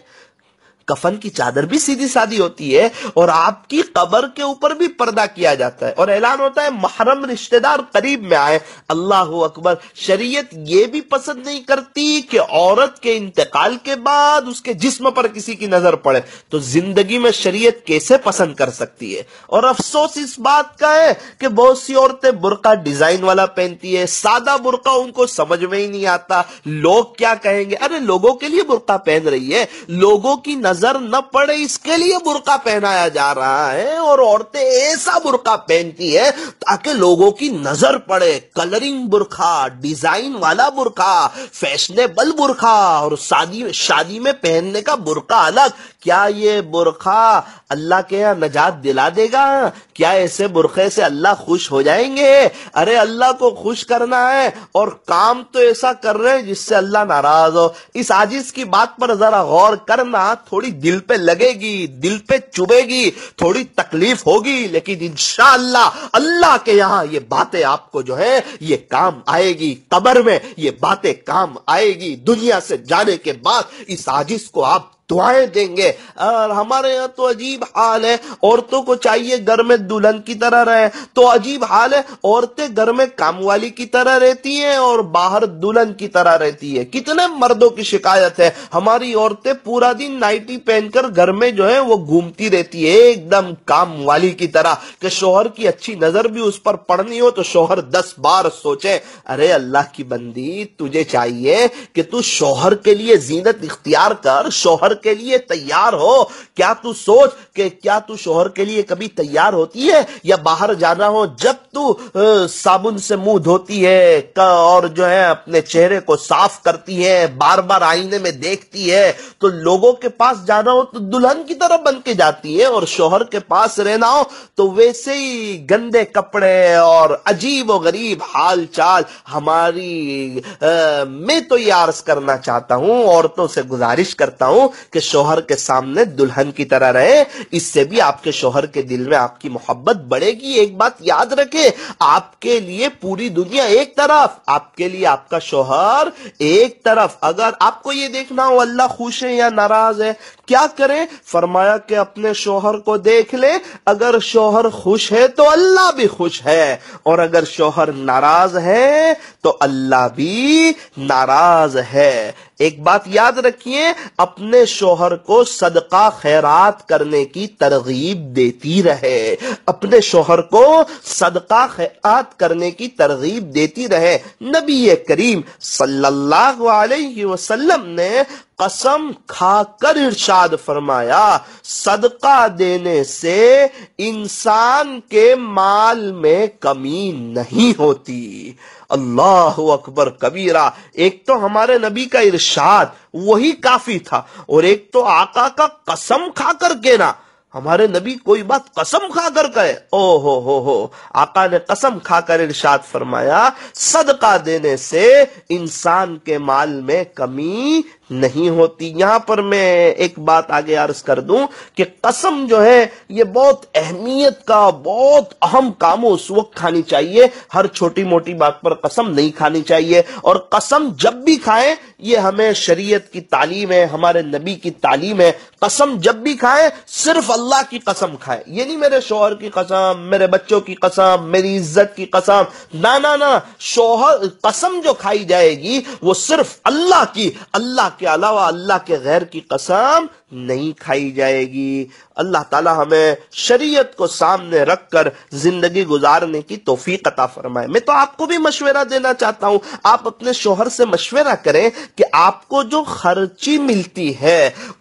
कफन की चादर भी सीधी सादी होती है और आपकी कबर के ऊपर भी पर्दा किया जाता है और ऐलान होता है महरम रिश्तेदार करीब में आए अल्लाह अकबर शरीयत ये भी पसंद नहीं करती कि औरत के इंतकाल के बाद उसके जिस्म पर किसी की नजर पड़े तो जिंदगी में शरीयत कैसे पसंद कर सकती है और अफसोस इस बात का है कि बहुत सी औरतें बुरका डिजाइन वाला पहनती है सादा बुरका उनको समझ में ही नहीं आता लोग क्या कहेंगे अरे लोगों के लिए बुरका पहन रही है लोगों की नजर नजर न पड़े इसके लिए बुरका पहनाया जा रहा है और औरतें ऐसा बुरका पहनती है ताकि लोगों की नजर पड़े कलरिंग बुरखा डिजाइन वाला बुरखा फैशनेबल बुरखा और शादी शादी में पहनने का बुरका अलग क्या ये बुरखा अल्लाह के यहाँ नजात दिला देगा क्या ऐसे बुरखे से अल्लाह खुश हो जाएंगे अरे अल्लाह को खुश करना है और काम तो ऐसा कर रहे हैं जिससे अल्लाह नाराज हो इस आजिज की बात पर जरा गौर करना थोड़ी दिल पे लगेगी दिल पे चुभेगी थोड़ी तकलीफ होगी लेकिन इनशाला अल्लाह के यहाँ ये बातें आपको जो है ये काम आएगी कबर में ये बातें काम आएगी दुनिया से जाने के बाद इस आजिश को आप दुआएं देंगे और हमारे यहाँ तो अजीब हाल है औरतों को चाहिए घर में दुल्हन की तरह रहे तो अजीब हाल है औरतें घर में काम वाली की तरह रहती हैं और बाहर दुल्हन की तरह रहती है कितने मर्दों की शिकायत है हमारी औरतें पूरा दिन नाइटी पहनकर घर में जो है वो घूमती रहती है एकदम काम वाली की तरह कि शोहर की अच्छी नजर भी उस पर पड़नी हो तो शोहर दस बार सोचे अरे अल्लाह की बंदी तुझे चाहिए कि तू शोहर के लिए जीनत इख्तियार कर शोहर के लिए तैयार हो क्या तू सोच कि क्या तू शोहर के लिए कभी तैयार होती है या बाहर जाना हो जब तू साबुन से मुंह धोती है और जो है अपने चेहरे को साफ करती है बार बार आईने में देखती है तो लोगों के पास जाना हो तो दुल्हन की तरह बन के जाती है और शोहर के पास रहना हो तो वैसे ही गंदे कपड़े और अजीब और गरीब हाल चाल हमारी आ, मैं तो ये अर्ज करना चाहता हूं औरतों से गुजारिश करता हूं कि शोहर के सामने दुल्हन की तरह रहे इससे भी आपके शोहर के दिल में आपकी मोहब्बत बढ़ेगी एक बात याद रखे आपके लिए पूरी दुनिया एक तरफ आपके लिए आपका शोहर एक तरफ अगर आपको ये देखना हो अल्लाह खुश है या नाराज है क्या करें फरमाया कि अपने शोहर को देख ले अगर शोहर खुश है तो अल्लाह भी खुश है और अगर शोहर नाराज है तो अल्लाह भी नाराज है एक बात याद रखिए अपने शोहर को सदका खैरात करने की तरगीब देती रहे अपने शोहर को सदका खैरात करने की तरगीब देती रहे नबी करीम सल्लल्लाहु अलैहि वसल्लम ने कसम खाकर इरशाद फरमाया सदका देने से इंसान के माल में कमी नहीं होती अल्लाह अकबर कबीरा एक तो हमारे नबी का इरशाद वही काफी था और एक तो आका का कसम खाकर कहना हमारे नबी कोई बात कसम खाकर कहे ओ हो हो हो आका ने कसम खाकर इरशाद फरमाया सदका देने से इंसान के माल में कमी नहीं होती यहां पर मैं एक बात आगे अर्ज कर दूं कि कसम जो है ये बहुत अहमियत का बहुत अहम काम उस वक्त खानी चाहिए हर छोटी मोटी बात पर कसम नहीं खानी चाहिए और कसम जब भी खाएं ये हमें शरीयत की तालीम है हमारे नबी की तालीम है कसम जब भी खाएं सिर्फ अल्लाह की कसम खाएं ये नहीं मेरे शोहर की कसम मेरे बच्चों की कसम मेरी इज्जत की कसम ना ना ना शोहर कसम जो खाई जाएगी वो सिर्फ अल्लाह की अल्लाह के अलावा अल्लाह के गैर की कसम नहीं खाई जाएगी अल्लाह ताला हमें शरीयत को सामने रखकर जिंदगी गुजारने की तोफीक अता फरमाए मैं तो आपको भी मशवरा देना चाहता हूं आप अपने शोहर से मशवरा करें कि आपको जो खर्ची मिलती है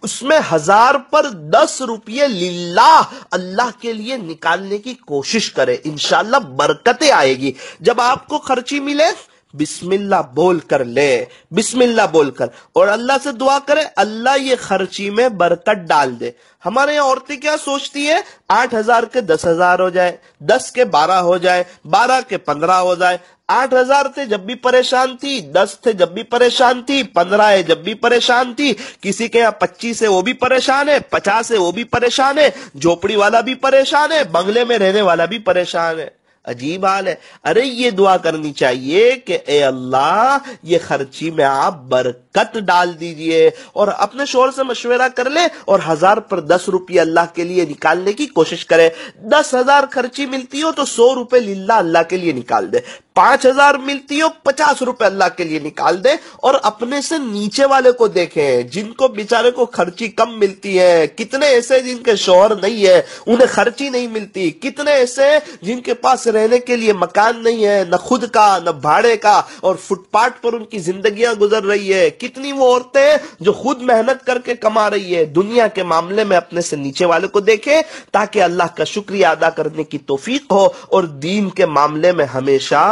उसमें हजार पर दस रुपये लीला अल्लाह के लिए निकालने की कोशिश करें इनशाला बरकतें आएगी जब आपको खर्ची मिले बिस्मिल्ला बोल कर ले बिस्मिल्ला बोल कर और अल्लाह से दुआ करे अल्लाह ये खर्ची में बरकत डाल दे हमारे यहाँ औरतें क्या सोचती है आठ हजार के दस हजार हो जाए दस के बारह हो जाए बारह के पंद्रह हो जाए आठ हजार थे जब भी परेशान थी दस थे जब भी परेशान थी पंद्रह है जब भी परेशान थी किसी के यहाँ पच्चीस है वो भी परेशान है पचास है वो भी परेशान है झोपड़ी वाला भी परेशान है बंगले में रहने वाला भी परेशान है अजीब हाल है अरे ये दुआ करनी चाहिए कि ए अल्लाह ये खर्ची में आप बरकत डाल दीजिए और अपने शोर से मशवरा कर ले और हजार पर दस रुपये अल्लाह के लिए निकालने की कोशिश करे दस हजार खर्ची मिलती हो तो सौ रुपए लीला अल्लाह के लिए निकाल दे पांच हजार मिलती हो पचास रुपए अल्लाह के लिए निकाल दे और अपने से नीचे वाले को देखे जिनको बेचारे को खर्ची कम मिलती है कितने ऐसे जिनके शोहर नहीं है उन्हें खर्ची नहीं मिलती कितने ऐसे जिनके पास रहने के लिए मकान नहीं है न खुद का न भाड़े का और फुटपाथ पर उनकी जिंदगियां गुजर रही है कितनी वो औरतें जो खुद मेहनत करके कमा रही है दुनिया के मामले में अपने से नीचे वाले को देखे ताकि अल्लाह का शुक्रिया अदा करने की तोफीक हो और दीन के मामले में हमेशा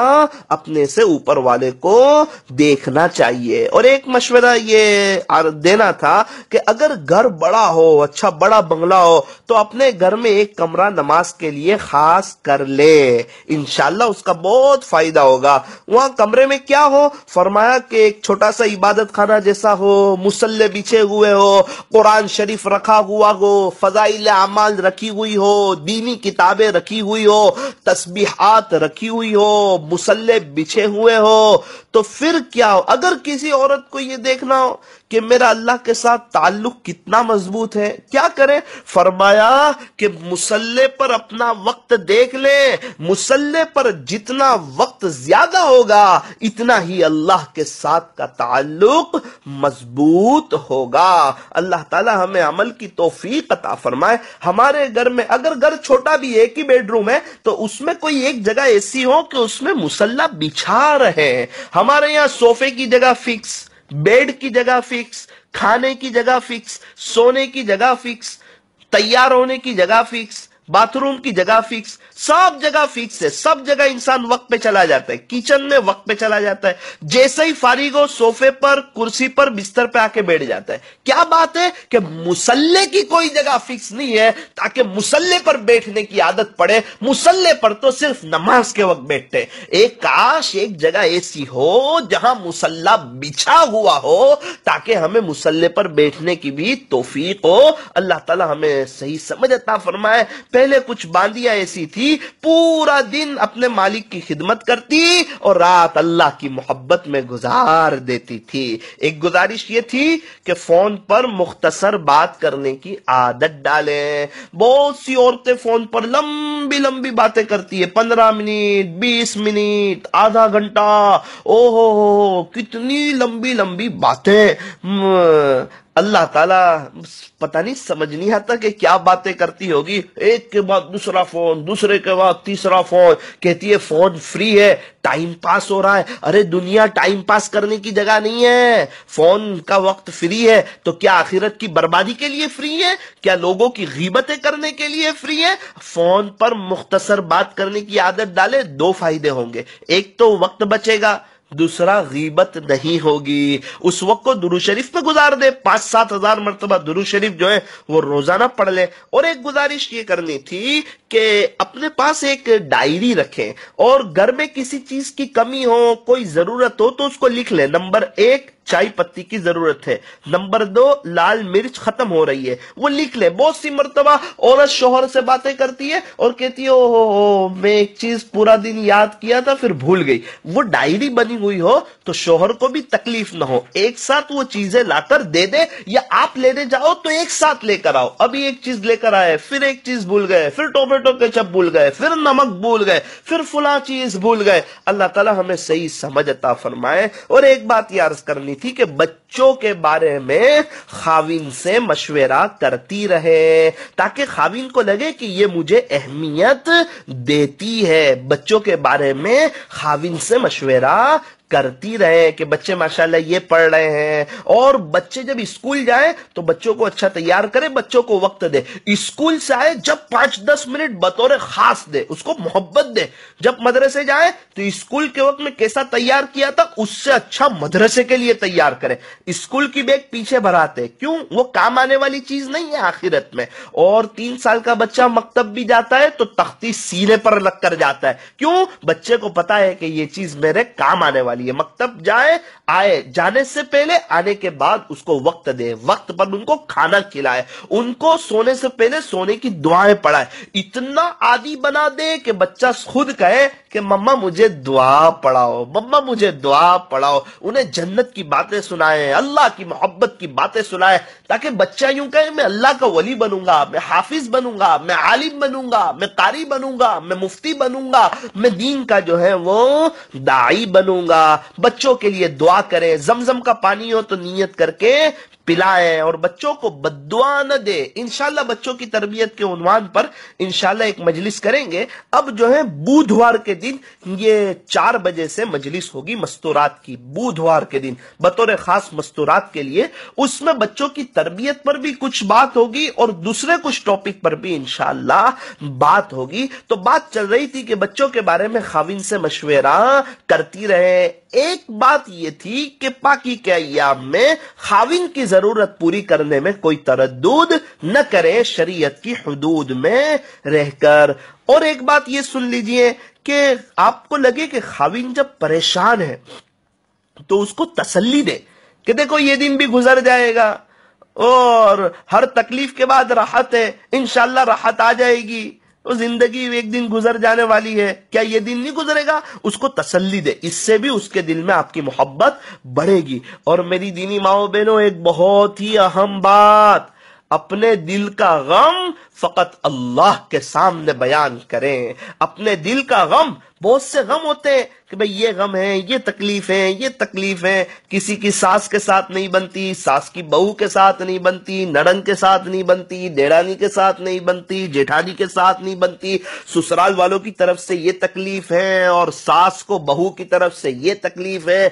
अपने से ऊपर वाले को देखना चाहिए और एक मशवरा ये देना था कि अगर घर बड़ा हो अच्छा बड़ा बंगला हो तो अपने घर में एक कमरा नमाज के लिए खास कर ले इनशाला उसका बहुत फायदा होगा वहां कमरे में क्या हो फरमाया कि एक छोटा सा इबादत खाना जैसा हो मुसल्ले बिछे हुए हो कुरान शरीफ रखा हुआ हो फजाइल अमाल रखी हुई हो दीनी किताबें रखी हुई हो तस्बीहात रखी हुई हो मुसल्ले बिछे हुए हो तो फिर क्या हो अगर किसी औरत को ये देखना हो कि मेरा अल्लाह के साथ ताल्लुक कितना मजबूत है क्या करें फरमाया कि मुसल्ले पर अपना वक्त देख लें मुसल्ले पर जितना वक्त ज्यादा होगा इतना ही अल्लाह के साथ का ताल्लुक मजबूत होगा अल्लाह ताला हमें अमल की तोफीक अता फरमाए हमारे घर में अगर घर छोटा भी एक ही बेडरूम है तो उसमें कोई एक जगह ऐसी हो कि उसमें मुसल्ला बिछा रहे हमारे यहाँ सोफे की जगह फिक्स बेड की जगह फिक्स खाने की जगह फिक्स सोने की जगह फिक्स तैयार होने की जगह फिक्स बाथरूम की जगह फिक्स सब जगह फिक्स है सब जगह इंसान वक्त पे चला जाता है किचन में वक्त पे चला जाता है जैसे ही फारिगो सोफे पर कुर्सी पर बिस्तर पे आके बैठ जाता है क्या बात है कि मुसल्ले की कोई जगह फिक्स नहीं है ताकि मुसल्ले पर बैठने की आदत पड़े मुसल्ले पर तो सिर्फ नमाज के वक्त बैठते एक काश एक जगह ऐसी हो जहां मुसल्ला बिछा हुआ हो ताकि हमें मुसल्ले पर बैठने की भी तोफीक हो अल्लाह ताला हमें सही समझ अता फरमाए पहले कुछ बांदियां ऐसी थी पूरा दिन अपने मालिक की खिदमत करती और रात अल्लाह की मोहब्बत में गुजार देती थी एक गुजारिश ये थी कि फोन पर मुख्तसर बात करने की आदत डालें बहुत सी औरतें फोन पर लंबी लंबी बातें करती है पंद्रह मिनट बीस मिनट आधा घंटा ओहो कितनी लंबी लंबी बातें अल्लाह ताला पता नहीं समझ नहीं आता कि क्या बातें करती होगी एक के बाद दूसरा फोन दूसरे के बाद तीसरा फोन कहती है फोन फ्री है टाइम पास हो रहा है अरे दुनिया टाइम पास करने की जगह नहीं है फोन का वक्त फ्री है तो क्या आखिरत की बर्बादी के लिए फ्री है क्या लोगों की गीबतें करने के लिए फ्री है फोन पर मुख्तसर बात करने की आदत डाले दो फायदे होंगे एक तो वक्त बचेगा दूसरा गीबत नहीं होगी उस वक्त को दुरू शरीफ पे गुजार दे पांच सात हजार मरतबा दुरू शरीफ जो है वो रोजाना पढ़ ले और एक गुजारिश ये करनी थी कि अपने पास एक डायरी रखें और घर में किसी चीज की कमी हो कोई जरूरत हो तो उसको लिख ले नंबर एक चाय पत्ती की जरूरत है नंबर दो लाल मिर्च खत्म हो रही है वो लिख ले बहुत सी मरतबा औरत शोहर से बातें करती है और कहती है ओ, हो मैं एक चीज पूरा दिन याद किया था फिर भूल गई वो डायरी बनी हुई हो तो शोहर को भी तकलीफ ना हो एक साथ वो चीजें लाकर दे दे या आप लेने जाओ तो एक साथ लेकर आओ अभी एक चीज लेकर आए फिर एक चीज भूल गए फिर टोमेटो केचप भूल गए फिर नमक भूल गए फिर फुला चीज भूल गए अल्लाह तला हमें सही समझ अता फरमाए और एक बात ये करनी करनी थी कि बच्चों के बारे में खाविन से मशवरा करती रहे ताकि खाविन को लगे कि ये मुझे अहमियत देती है बच्चों के बारे में खाविन से मशवरा करती रहे कि बच्चे माशाल्लाह ये पढ़ रहे हैं और बच्चे जब स्कूल जाए तो बच्चों को अच्छा तैयार करे बच्चों को वक्त दे स्कूल से आए जब पांच दस मिनट बतौर खास दे उसको मोहब्बत दे जब मदरसे जाए तो स्कूल के वक्त में कैसा तैयार किया था उससे अच्छा मदरसे के लिए तैयार करे स्कूल की बैग पीछे भराते क्यों वो काम आने वाली चीज नहीं है आखिरत में और तीन साल का बच्चा मकतब भी जाता है तो तख्ती सीने पर लग कर जाता है क्यों बच्चे को पता है कि ये चीज मेरे काम आने वाली वाली है मकतब जाए आए जाने से पहले आने के बाद उसको वक्त दे वक्त पर उनको खाना खिलाए उनको सोने से पहले सोने की दुआएं पढ़ाए इतना आदि बना दे कि बच्चा खुद कहे कि मम्मा मुझे दुआ पढ़ाओ मम्मा मुझे दुआ पढ़ाओ उन्हें जन्नत की बातें सुनाए अल्लाह की मोहब्बत की बातें सुनाए ताकि बच्चा यूं कहे मैं अल्लाह का वली बनूंगा मैं हाफिज बनूंगा मैं आलिम बनूंगा मैं कारी बनूंगा मैं मुफ्ती बनूंगा मैं दीन का जो है वो दाई बनूंगा बच्चों के लिए दुआ करें जमजम का पानी हो तो नीयत करके पिलाए और बच्चों को बदुआ न दे इनशाला बच्चों की तरबियत के उन्वान पर इनशाला एक मजलिस करेंगे अब जो है बुधवार के दिन ये चार बजे से मजलिस होगी मस्तूरात की बुधवार के दिन बतौर खास मस्तूरात के लिए उसमें बच्चों की तरबियत पर भी कुछ बात होगी और दूसरे कुछ टॉपिक पर भी इनशाला बात होगी तो बात चल रही थी कि बच्चों के बारे में खाविन से मशवरा करती रहे एक बात यह थी कि पाकि के अयाम में खाविन की जरूरत पूरी करने में कोई तरदूद न करे शरीयत की हदूद में रहकर और एक बात यह सुन लीजिए कि आपको लगे कि खाविन जब परेशान है तो उसको तसल्ली दे कि देखो ये दिन भी गुजर जाएगा और हर तकलीफ के बाद राहत है इनशाला राहत आ जाएगी तो जिंदगी एक दिन गुजर जाने वाली है क्या ये दिन नहीं गुजरेगा उसको तसल्ली दे इससे भी उसके दिल में आपकी मोहब्बत बढ़ेगी और मेरी दीनी माओ बहनों एक बहुत ही अहम बात अपने दिल का गम फकत अल्लाह के सामने बयान करें अपने दिल का गम बहुत से गम होते हैं कि भाई ये गम है ये तकलीफ है ये तकलीफ है किसी की सास के साथ नहीं बनती सास की बहू के साथ नहीं बनती नड़न के साथ नहीं बनती डेरानी के साथ नहीं बनती जेठानी के साथ नहीं बनती ससुराल वालों की तरफ से ये तकलीफ है और सास को बहू की तरफ से ये तकलीफ है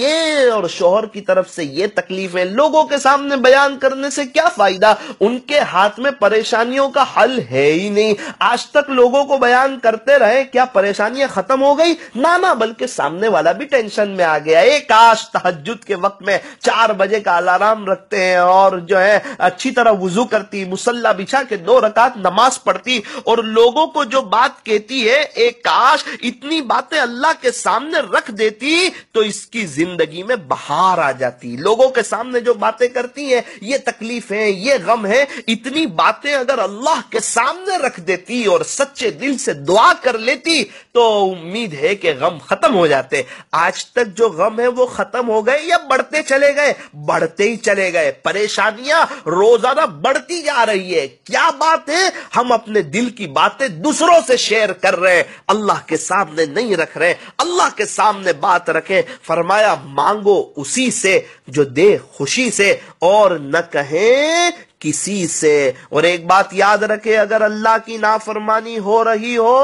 ये और शोहर की तरफ से ये तकलीफ है लोगों के सामने बयान करने से क्या फायदा उनके हाथ में परेशानियों का हल है ही नहीं आज तक लोगों को बयान करते रहे क्या परेशानी परेशानियां खत्म हो गई ना ना बल्कि सामने वाला भी टेंशन में आ गया एक आश तहजद के वक्त में चार बजे का अलार्म रखते हैं और जो है अच्छी तरह वजू करती मुसल्ला बिछा के दो रकात नमाज पढ़ती और लोगों को जो बात कहती है एक काश इतनी बातें अल्लाह के सामने रख देती तो इसकी जिंदगी में बहार आ जाती लोगों के सामने जो बातें करती हैं ये तकलीफ है ये गम है इतनी बातें अगर अल्लाह के सामने रख देती और सच्चे दिल से दुआ कर लेती तो तो उम्मीद है कि गम खत्म हो जाते आज तक जो गम है वो खत्म हो गए या बढ़ते चले गए बढ़ते ही चले गए परेशानियां रोजाना बढ़ती जा रही है क्या बात है हम अपने दिल की बातें दूसरों से शेयर कर रहे हैं अल्लाह के सामने नहीं रख रहे अल्लाह के सामने बात रखे फरमाया मांगो उसी से जो दे खुशी से और न कहें किसी से और एक बात याद रखे अगर अल्लाह की नाफरमानी हो रही हो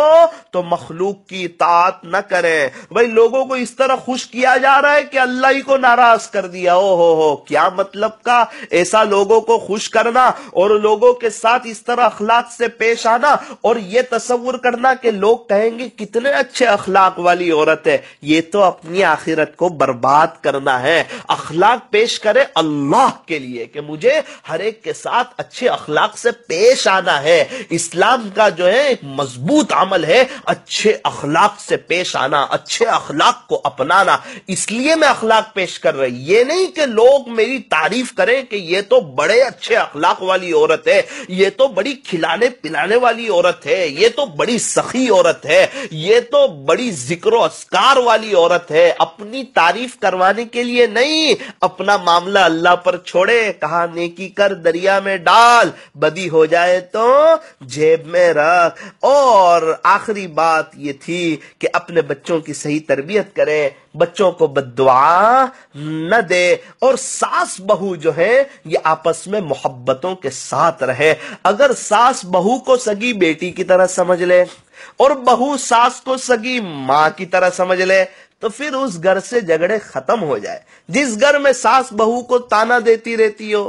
तो मखलूक की तात न करें भाई लोगों को इस तरह खुश किया जा रहा है कि अल्लाह ही को नाराज कर दिया ओ हो हो क्या मतलब का ऐसा लोगों को खुश करना और लोगों के साथ इस तरह अखलाक से पेश आना और ये तस्वुर करना कि लोग कहेंगे कितने अच्छे अखलाक वाली औरत है ये तो अपनी आखिरत को बर्बाद करना है अखलाक पेश करे अल्लाह के लिए कि मुझे हर एक के साथ साथ अच्छे अखलाक से पेश आना है इस्लाम का जो है एक मजबूत अमल है अच्छे अखलाक से पेश आना अच्छे अखलाक को अपनाना इसलिए मैं अखलाक पेश कर रही ये नहीं कि लोग मेरी तारीफ करें कि ये तो बड़े अच्छे अखलाक वाली औरत है ये तो बड़ी खिलाने पिलाने वाली औरत है ये तो बड़ी सखी औरत है ये तो बड़ी जिक्र अस्कार वाली औरत है अपनी तारीफ करवाने के लिए नहीं अपना मामला अल्लाह पर छोड़े कहा नेकी कर दरिया दुनिया में डाल बदी हो जाए तो जेब में रख और आखिरी बात ये थी कि अपने बच्चों की सही तरबियत करें बच्चों को बदुआ न दे और सास बहू जो है ये आपस में मोहब्बतों के साथ रहे अगर सास बहू को सगी बेटी की तरह समझ ले और बहू सास को सगी माँ की तरह समझ ले तो फिर उस घर से झगड़े खत्म हो जाए जिस घर में सास बहू को ताना देती रहती हो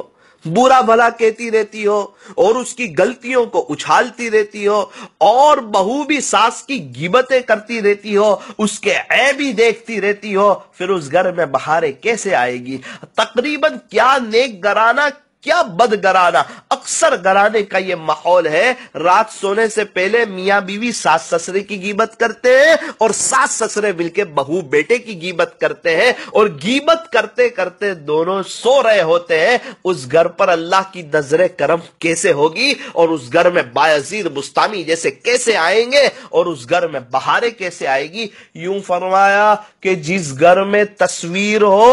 बुरा भला कहती रहती हो और उसकी गलतियों को उछालती रहती हो और भी सास की गिबतें करती रहती हो उसके ऐ भी देखती रहती हो फिर उस घर में बहारे कैसे आएगी तकरीबन क्या नेक गराना क्या बद गराना अक्सर गराने का ये माहौल है रात सोने से पहले मियाँ बीवी सास ससरे की गीबत करते हैं और सास ससरे मिलके बहू बेटे की गीबत करते हैं और गीबत करते करते दोनों सो रहे होते हैं उस घर पर अल्लाह की नजर करम कैसे होगी और उस घर में बायजीर मुस्तानी जैसे कैसे आएंगे और उस घर में बहारे कैसे आएगी यूं फरमाया कि जिस घर में तस्वीर हो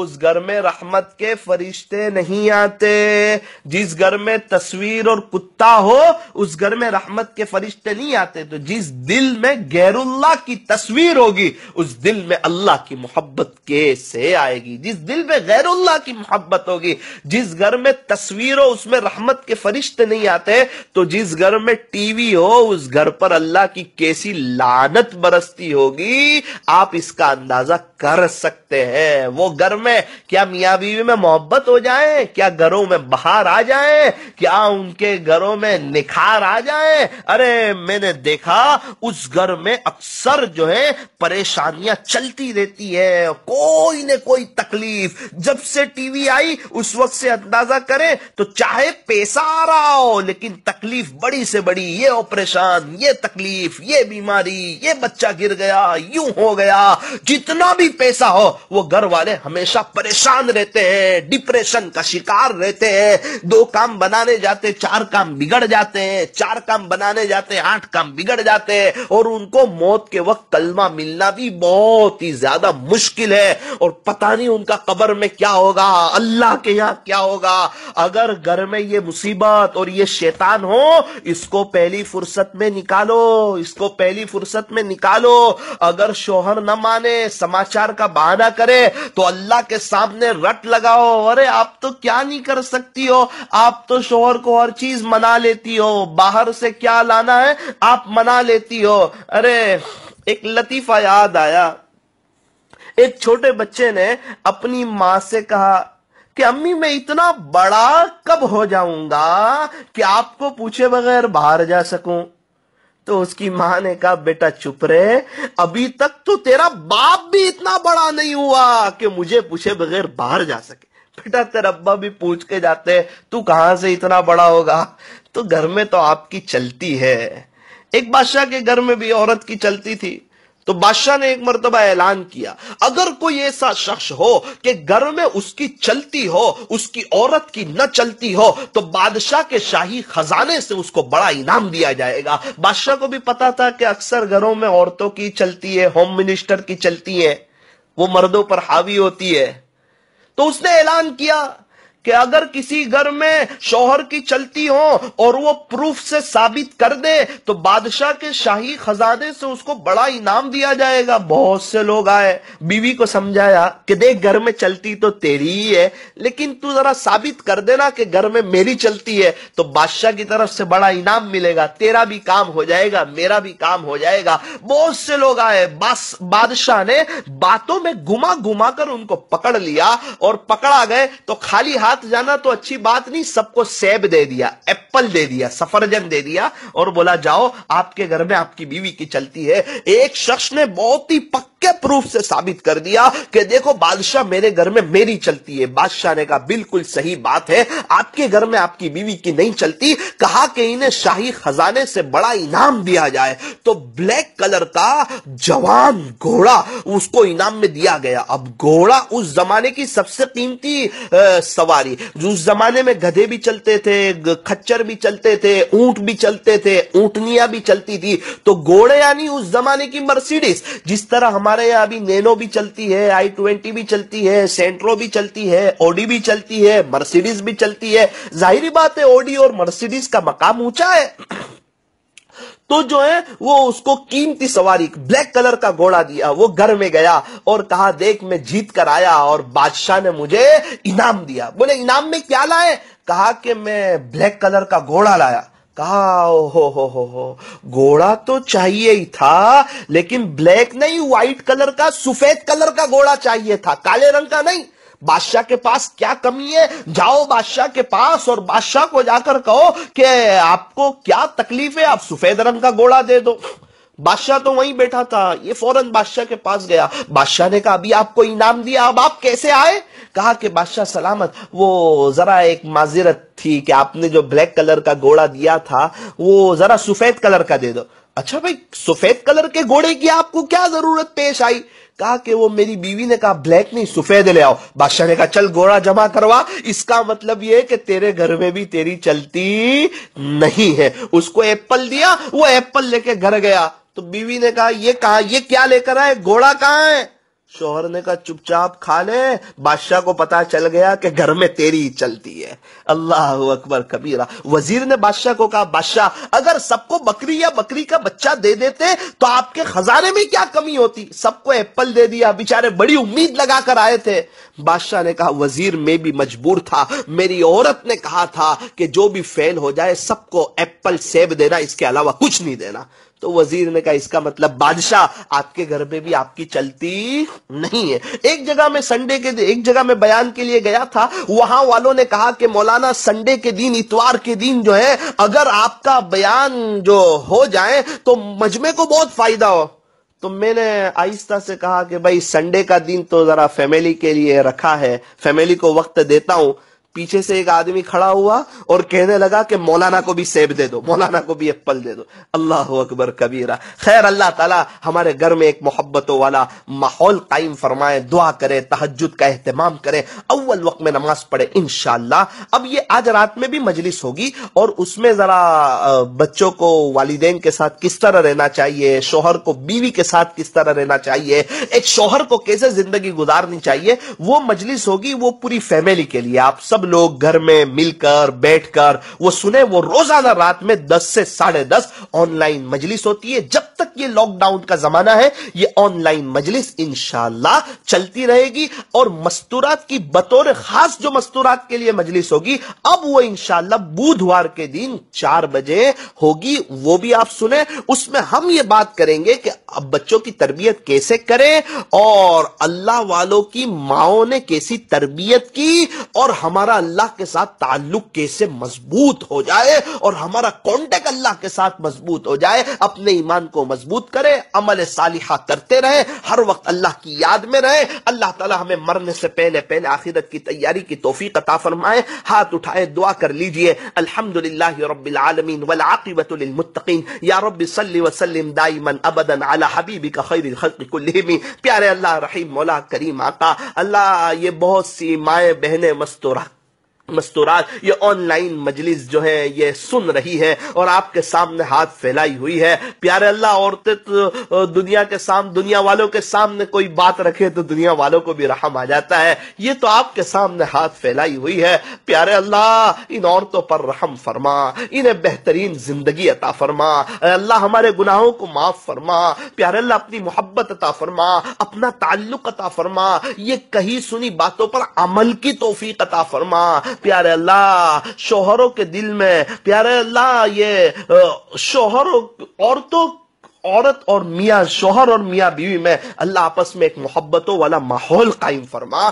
उस घर में रहमत के फरिश्ते नहीं आते फरिश्ते जिस घर में तस्वीर और कुत्ता हो उस घर में रहमत के फरिश्ते नहीं आते तो जिस दिल में गैरुल्ला की तस्वीर होगी उस दिल में अल्लाह की मोहब्बत कैसे आएगी जिस दिल में गैरुल्ला की मोहब्बत होगी जिस घर में तस्वीर हो उसमें रहमत के फरिश्ते नहीं आते तो जिस घर में टीवी हो उस घर पर अल्लाह की कैसी लानत बरसती होगी आप इसका अंदाजा कर सकते हैं वो घर में क्या मियाँ बीवी में मोहब्बत हो जाए क्या घरों में बाहर आ जाए क्या उनके घरों में निखार आ जाए अरे मैंने देखा उस घर में अक्सर जो है परेशानियां चलती रहती है कोई न कोई तकलीफ जब से टीवी आई उस वक्त से अंदाजा करें तो चाहे पैसा आ रहा हो लेकिन तकलीफ बड़ी से बड़ी ये ऑपरेशन ये तकलीफ ये बीमारी ये बच्चा गिर गया यूं हो गया जितना भी भी पैसा हो वो घर वाले हमेशा परेशान रहते हैं डिप्रेशन का शिकार रहते हैं दो काम बनाने जाते चार काम बिगड़ जाते हैं चार काम बनाने जाते आठ काम बिगड़ जाते हैं और उनको मौत के वक्त कलमा मिलना भी बहुत ही ज्यादा मुश्किल है और पता नहीं उनका कबर में क्या होगा अल्लाह के यहाँ क्या होगा अगर घर में ये मुसीबत और ये शैतान हो इसको पहली फुर्सत में निकालो इसको पहली फुर्सत में निकालो अगर शोहर न माने समाचार दुराचार का बहाना करे तो अल्लाह के सामने रट लगाओ अरे आप तो क्या नहीं कर सकती हो आप तो शोहर को हर चीज मना लेती हो बाहर से क्या लाना है आप मना लेती हो अरे एक लतीफा याद आया एक छोटे बच्चे ने अपनी मां से कहा कि अम्मी मैं इतना बड़ा कब हो जाऊंगा कि आपको पूछे बगैर बाहर जा सकूं तो उसकी मां ने कहा बेटा चुप रहे अभी तक तो तेरा बाप भी इतना बड़ा नहीं हुआ कि मुझे पूछे बगैर बाहर जा सके बेटा तेरा अब्बा भी पूछ के जाते तू कहां से इतना बड़ा होगा तो घर में तो आपकी चलती है एक बादशाह के घर में भी औरत की चलती थी तो बादशाह ने एक मरतबा ऐलान किया अगर कोई ऐसा शख्स हो कि घर में उसकी चलती हो उसकी औरत की न चलती हो तो बादशाह के शाही खजाने से उसको बड़ा इनाम दिया जाएगा बादशाह को भी पता था कि अक्सर घरों में औरतों की चलती है होम मिनिस्टर की चलती है वो मर्दों पर हावी होती है तो उसने ऐलान किया कि अगर किसी घर में शोहर की चलती हो और वो प्रूफ से साबित कर दे तो बादशाह के शाही खजाने से उसको बड़ा इनाम दिया जाएगा बहुत से लोग आए बीवी को समझाया कि देख घर में चलती तो तेरी ही है लेकिन तू जरा साबित कर देना कि घर में मेरी चलती है तो बादशाह की तरफ से बड़ा इनाम मिलेगा तेरा भी काम हो जाएगा मेरा भी काम हो जाएगा बहुत से लोग आए बादशाह ने बातों में घुमा घुमा कर उनको पकड़ लिया और पकड़ा गए तो खाली हाथ साथ जाना तो अच्छी बात नहीं सबको सेब दे दिया एप्पल दे दिया सफरजन दे दिया और बोला जाओ आपके घर में आपकी बीवी की चलती है एक शख्स ने बहुत ही पक्का पक्के प्रूफ से साबित कर दिया कि देखो बादशाह मेरे घर में मेरी चलती है बादशाह ने कहा बिल्कुल सही बात है आपके घर में आपकी बीवी की नहीं चलती कहा कि इन्हें शाही खजाने से बड़ा इनाम दिया जाए तो ब्लैक कलर का जवान घोड़ा उसको इनाम में दिया गया अब घोड़ा उस जमाने की सबसे कीमती सवारी उस जमाने में गधे भी चलते थे खच्चर भी चलते थे ऊंट भी चलते थे ऊंटनिया भी चलती थी तो घोड़े यानी उस जमाने की मर्सिडीज जिस तरह हमारे हमारे यहाँ अभी नैनो भी चलती है आई ट्वेंटी भी चलती है सेंट्रो भी चलती है ओडी भी चलती है मर्सिडीज भी चलती है जाहिर बात है ओडी और मर्सिडीज का मकाम ऊंचा है तो जो है वो उसको कीमती सवारी ब्लैक कलर का घोड़ा दिया वो घर में गया और कहा देख मैं जीत कर आया और बादशाह ने मुझे इनाम दिया बोले इनाम में क्या लाए कहा कि मैं ब्लैक कलर का घोड़ा लाया कहा हो हो हो हो घोड़ा तो चाहिए ही था लेकिन ब्लैक नहीं व्हाइट कलर का सफेद कलर का घोड़ा चाहिए था काले रंग का नहीं बादशाह के पास क्या कमी है जाओ बादशाह के पास और बादशाह को जाकर कहो कि आपको क्या तकलीफ है आप सफेद रंग का घोड़ा दे दो बादशाह तो वहीं बैठा था ये फौरन बादशाह के पास गया बादशाह ने कहा अभी आपको इनाम दिया अब आप कैसे आए कहा कि बादशाह सलामत वो जरा एक माजिरत थी कि आपने जो ब्लैक कलर का घोड़ा दिया था वो जरा सफेद कलर का दे दो अच्छा भाई सफेद कलर के घोड़े की आपको क्या जरूरत पेश आई कहा कि वो मेरी बीवी ने कहा ब्लैक नहीं सफेद ले आओ बादशाह ने कहा चल घोड़ा जमा करवा इसका मतलब ये कि तेरे घर में भी तेरी चलती नहीं है उसको एप्पल दिया वो एप्पल लेके घर गया तो बीवी ने कहा ये कहा ये क्या लेकर आए घोड़ा कहाँ है शोहर ने कहा चुपचाप खा ले बादशाह को पता चल गया कि घर में तेरी चलती है अल्लाह अकबर कबीरा वजीर ने बादशाह को कहा बादशाह अगर सबको बकरी या बकरी का बच्चा दे देते तो आपके खजाने में क्या कमी होती सबको एप्पल दे दिया बेचारे बड़ी उम्मीद लगाकर आए थे बादशाह ने कहा वजीर में भी मजबूर था मेरी औरत ने कहा था कि जो भी फेल हो जाए सबको एप्पल सेब देना इसके अलावा कुछ नहीं देना तो वजीर ने कहा इसका मतलब बादशाह आपके घर में भी आपकी चलती नहीं है एक जगह में संडे के एक जगह में बयान के लिए गया था वहां वालों ने कहा कि मौलाना संडे के दिन इतवार के दिन जो है अगर आपका बयान जो हो जाए तो मजमे को बहुत फायदा हो तो मैंने आहिस्ता से कहा कि भाई संडे का दिन तो जरा फैमिली के लिए रखा है फैमिली को वक्त देता हूं पीछे से एक आदमी खड़ा हुआ और कहने लगा कि मौलाना को भी सेब दे दो मौलाना को भी एप्पल दे दो अल्लाह अकबर कबीरा खैर अल्लाह ताला हमारे घर में एक मोहब्बतों वाला माहौल कायम फरमाए दुआ करे तहजद का अहतमाम करे अव्वल वक्त में नमाज पढ़े इन अब ये आज रात में भी मजलिस होगी और उसमें जरा बच्चों को वालिदेन के साथ किस तरह रहना चाहिए शोहर को बीवी के साथ किस तरह रहना चाहिए एक शोहर को कैसे जिंदगी गुजारनी चाहिए वो मजलिस होगी वो पूरी फैमिली के लिए आप सब लोग घर में मिलकर बैठकर वो सुने वो रोजाना रात में दस से साढ़े दस ऑनलाइन मजलिस होती है जब तक ये लॉकडाउन का जमाना है ये ऑनलाइन मजलिस इंशाला चलती रहेगी और मस्तूरात की बतौर खास जो मस्तूरात के लिए मजलिस होगी अब वो इंशाला बुधवार के दिन चार बजे होगी वो भी आप सुने उसमें हम ये बात करेंगे कि अब बच्चों की तरबियत कैसे करें और अल्लाह वालों की माओ ने कैसी तरबियत की और हमारा अल्लाह के साथ ताल्लुक कैसे मजबूत हो जाए और हमारा कॉन्टेक्ट अल्लाह के साथ मजबूत हो जाए अपने ईमान को मजबूत करे अमल सालिहा करते रहे हर वक्त अल्लाह की याद में रहे अल्लाह ताला हमें मरने से पहले पहले आखिरत की तैयारी की तोफ़ी कता फरमाए हाथ उठाए दुआ कर लीजिए अलहमदुल्लामीन रबालमीन या रब सल्ली वसलम दाईमन अबदन अला हबीबी का खैरमी प्यारे अल्लाह रही मौला करीम आका अल्लाह ये बहुत सी माए बहने मस्त रख मस्तूरात ये ऑनलाइन मजलिस जो है ये सुन रही है और आपके सामने हाथ फैलाई हुई है प्यारे अल्लाह औरतें तो दुनिया के सामने दुनिया वालों के सामने कोई बात रखे तो दुनिया वालों को भी रहम आ जाता है ये तो आपके सामने हाथ फैलाई हुई है प्यारे अल्लाह इन औरतों पर रहम फरमा इन्हें बेहतरीन जिंदगी अता फरमा अल्लाह हमारे गुनाहों को माफ फरमा प्यारे अल्लाह अपनी मोहब्बत अता फरमा अपना ताल्लुक अता फरमा ये कही सुनी बातों पर अमल की तोफीक अता फरमा प्यारे अल्लाह शोहरों के दिल में प्यारे अल्लाह ये शोहरों औरतों औरत और मियाँ शोहर और मियाँ बीवी में अल्लाह आपस में एक मोहब्बतों वाला माहौल कायम फरमा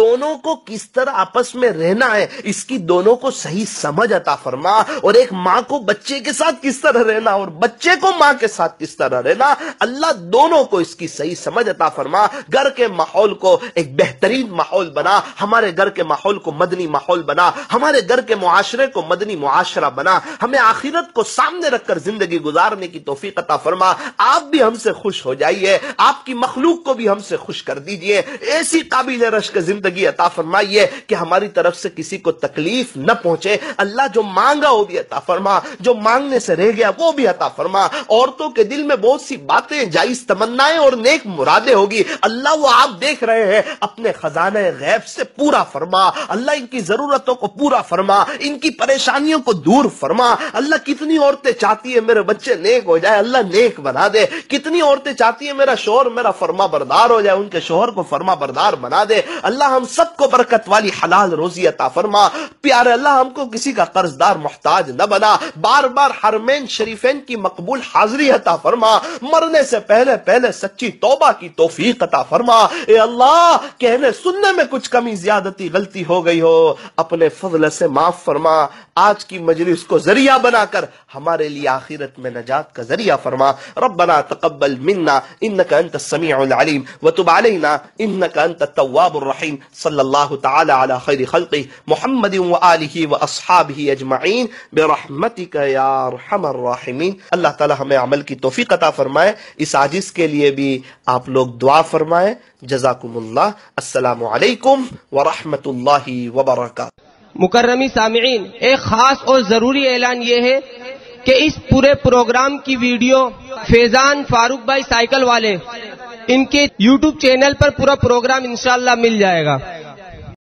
दोनों को किस तरह आपस में रहना है इसकी दोनों को सही समझ अता फरमा और एक माँ को बच्चे के साथ किस तरह रहना और बच्चे को माँ के साथ किस तरह रहना अल्लाह दोनों को इसकी सही समझ अता फरमा घर के माहौल को एक बेहतरीन माहौल बना हमारे घर के माहौल को मदनी माहौल बना हमारे घर के मुआशरे को मदनी मुआशरा बना हमें आखिरत को सामने रखकर जिंदगी गुजारने की तोफीक अता फरमा आप भी हमसे खुश हो जाइए आपकी मखलूक को भी हमसे खुश कर दीजिए ऐसी काबिल रश्क जिंदगी अता फरमाइए कि हमारी तरफ से किसी को तकलीफ न पहुंचे अल्लाह जो मांगा वो भी अता फरमा जो मांगने से रह गया वो भी अता फरमा औरतों के दिल में बहुत सी बातें जायज तमन्नाएं और नेक मुरादे होगी अल्लाह वो आप देख रहे हैं अपने खजाने गैब से पूरा फरमा अल्लाह इनकी जरूरतों को पूरा फरमा इनकी परेशानियों को दूर फरमा अल्लाह कितनी औरतें चाहती है मेरे बच्चे नेक हो जाए अल्लाह नेक बना बना दे कितनी औरतें चाहती है मेरा शोहर मेरा फर्मा बरदार हो जाए उनके शोहर को फर्मा बरदार बना दे अल्लाह हम सबको बरकत वाली हलाल रोजी अता फरमा प्यारे अल्लाह हमको किसी का कर्जदार मोहताज न बना बार बार हरमेन शरीफेन की मकबूल हाजिरी अता फरमा मरने से पहले पहले सच्ची तोबा की तोफीक अता फरमा ए अल्लाह कहने सुनने में कुछ कमी ज्यादती गलती हो गई हो अपने फजल से माफ फरमा आज की मजलिस को जरिया बनाकर हमारे लिए आखिरत में नजात का जरिया फरमा ربنا تقبل منا انك انت السميع العليم وتب علينا انك انت التواب الرحيم صلى الله تعالى على خير خلقه محمد واله واصحابه اجمعين برحمتك يا ارحم الراحمين अल्लाह ताला हमें अमल की तोफ़ी अता फरमाए इस आजिज़ के लिए भी आप लोग दुआ फरमाए जजाकुमल्ला असलकम वरहमल वबरक मुकर्रमी सामीन एक ख़ास और ज़रूरी ऐलान ये है कि इस पूरे प्रोग्राम की वीडियो फैजान फारूक भाई साइकिल वाले इनके यूट्यूब चैनल पर पूरा प्रोग्राम इंशाल्लाह मिल जाएगा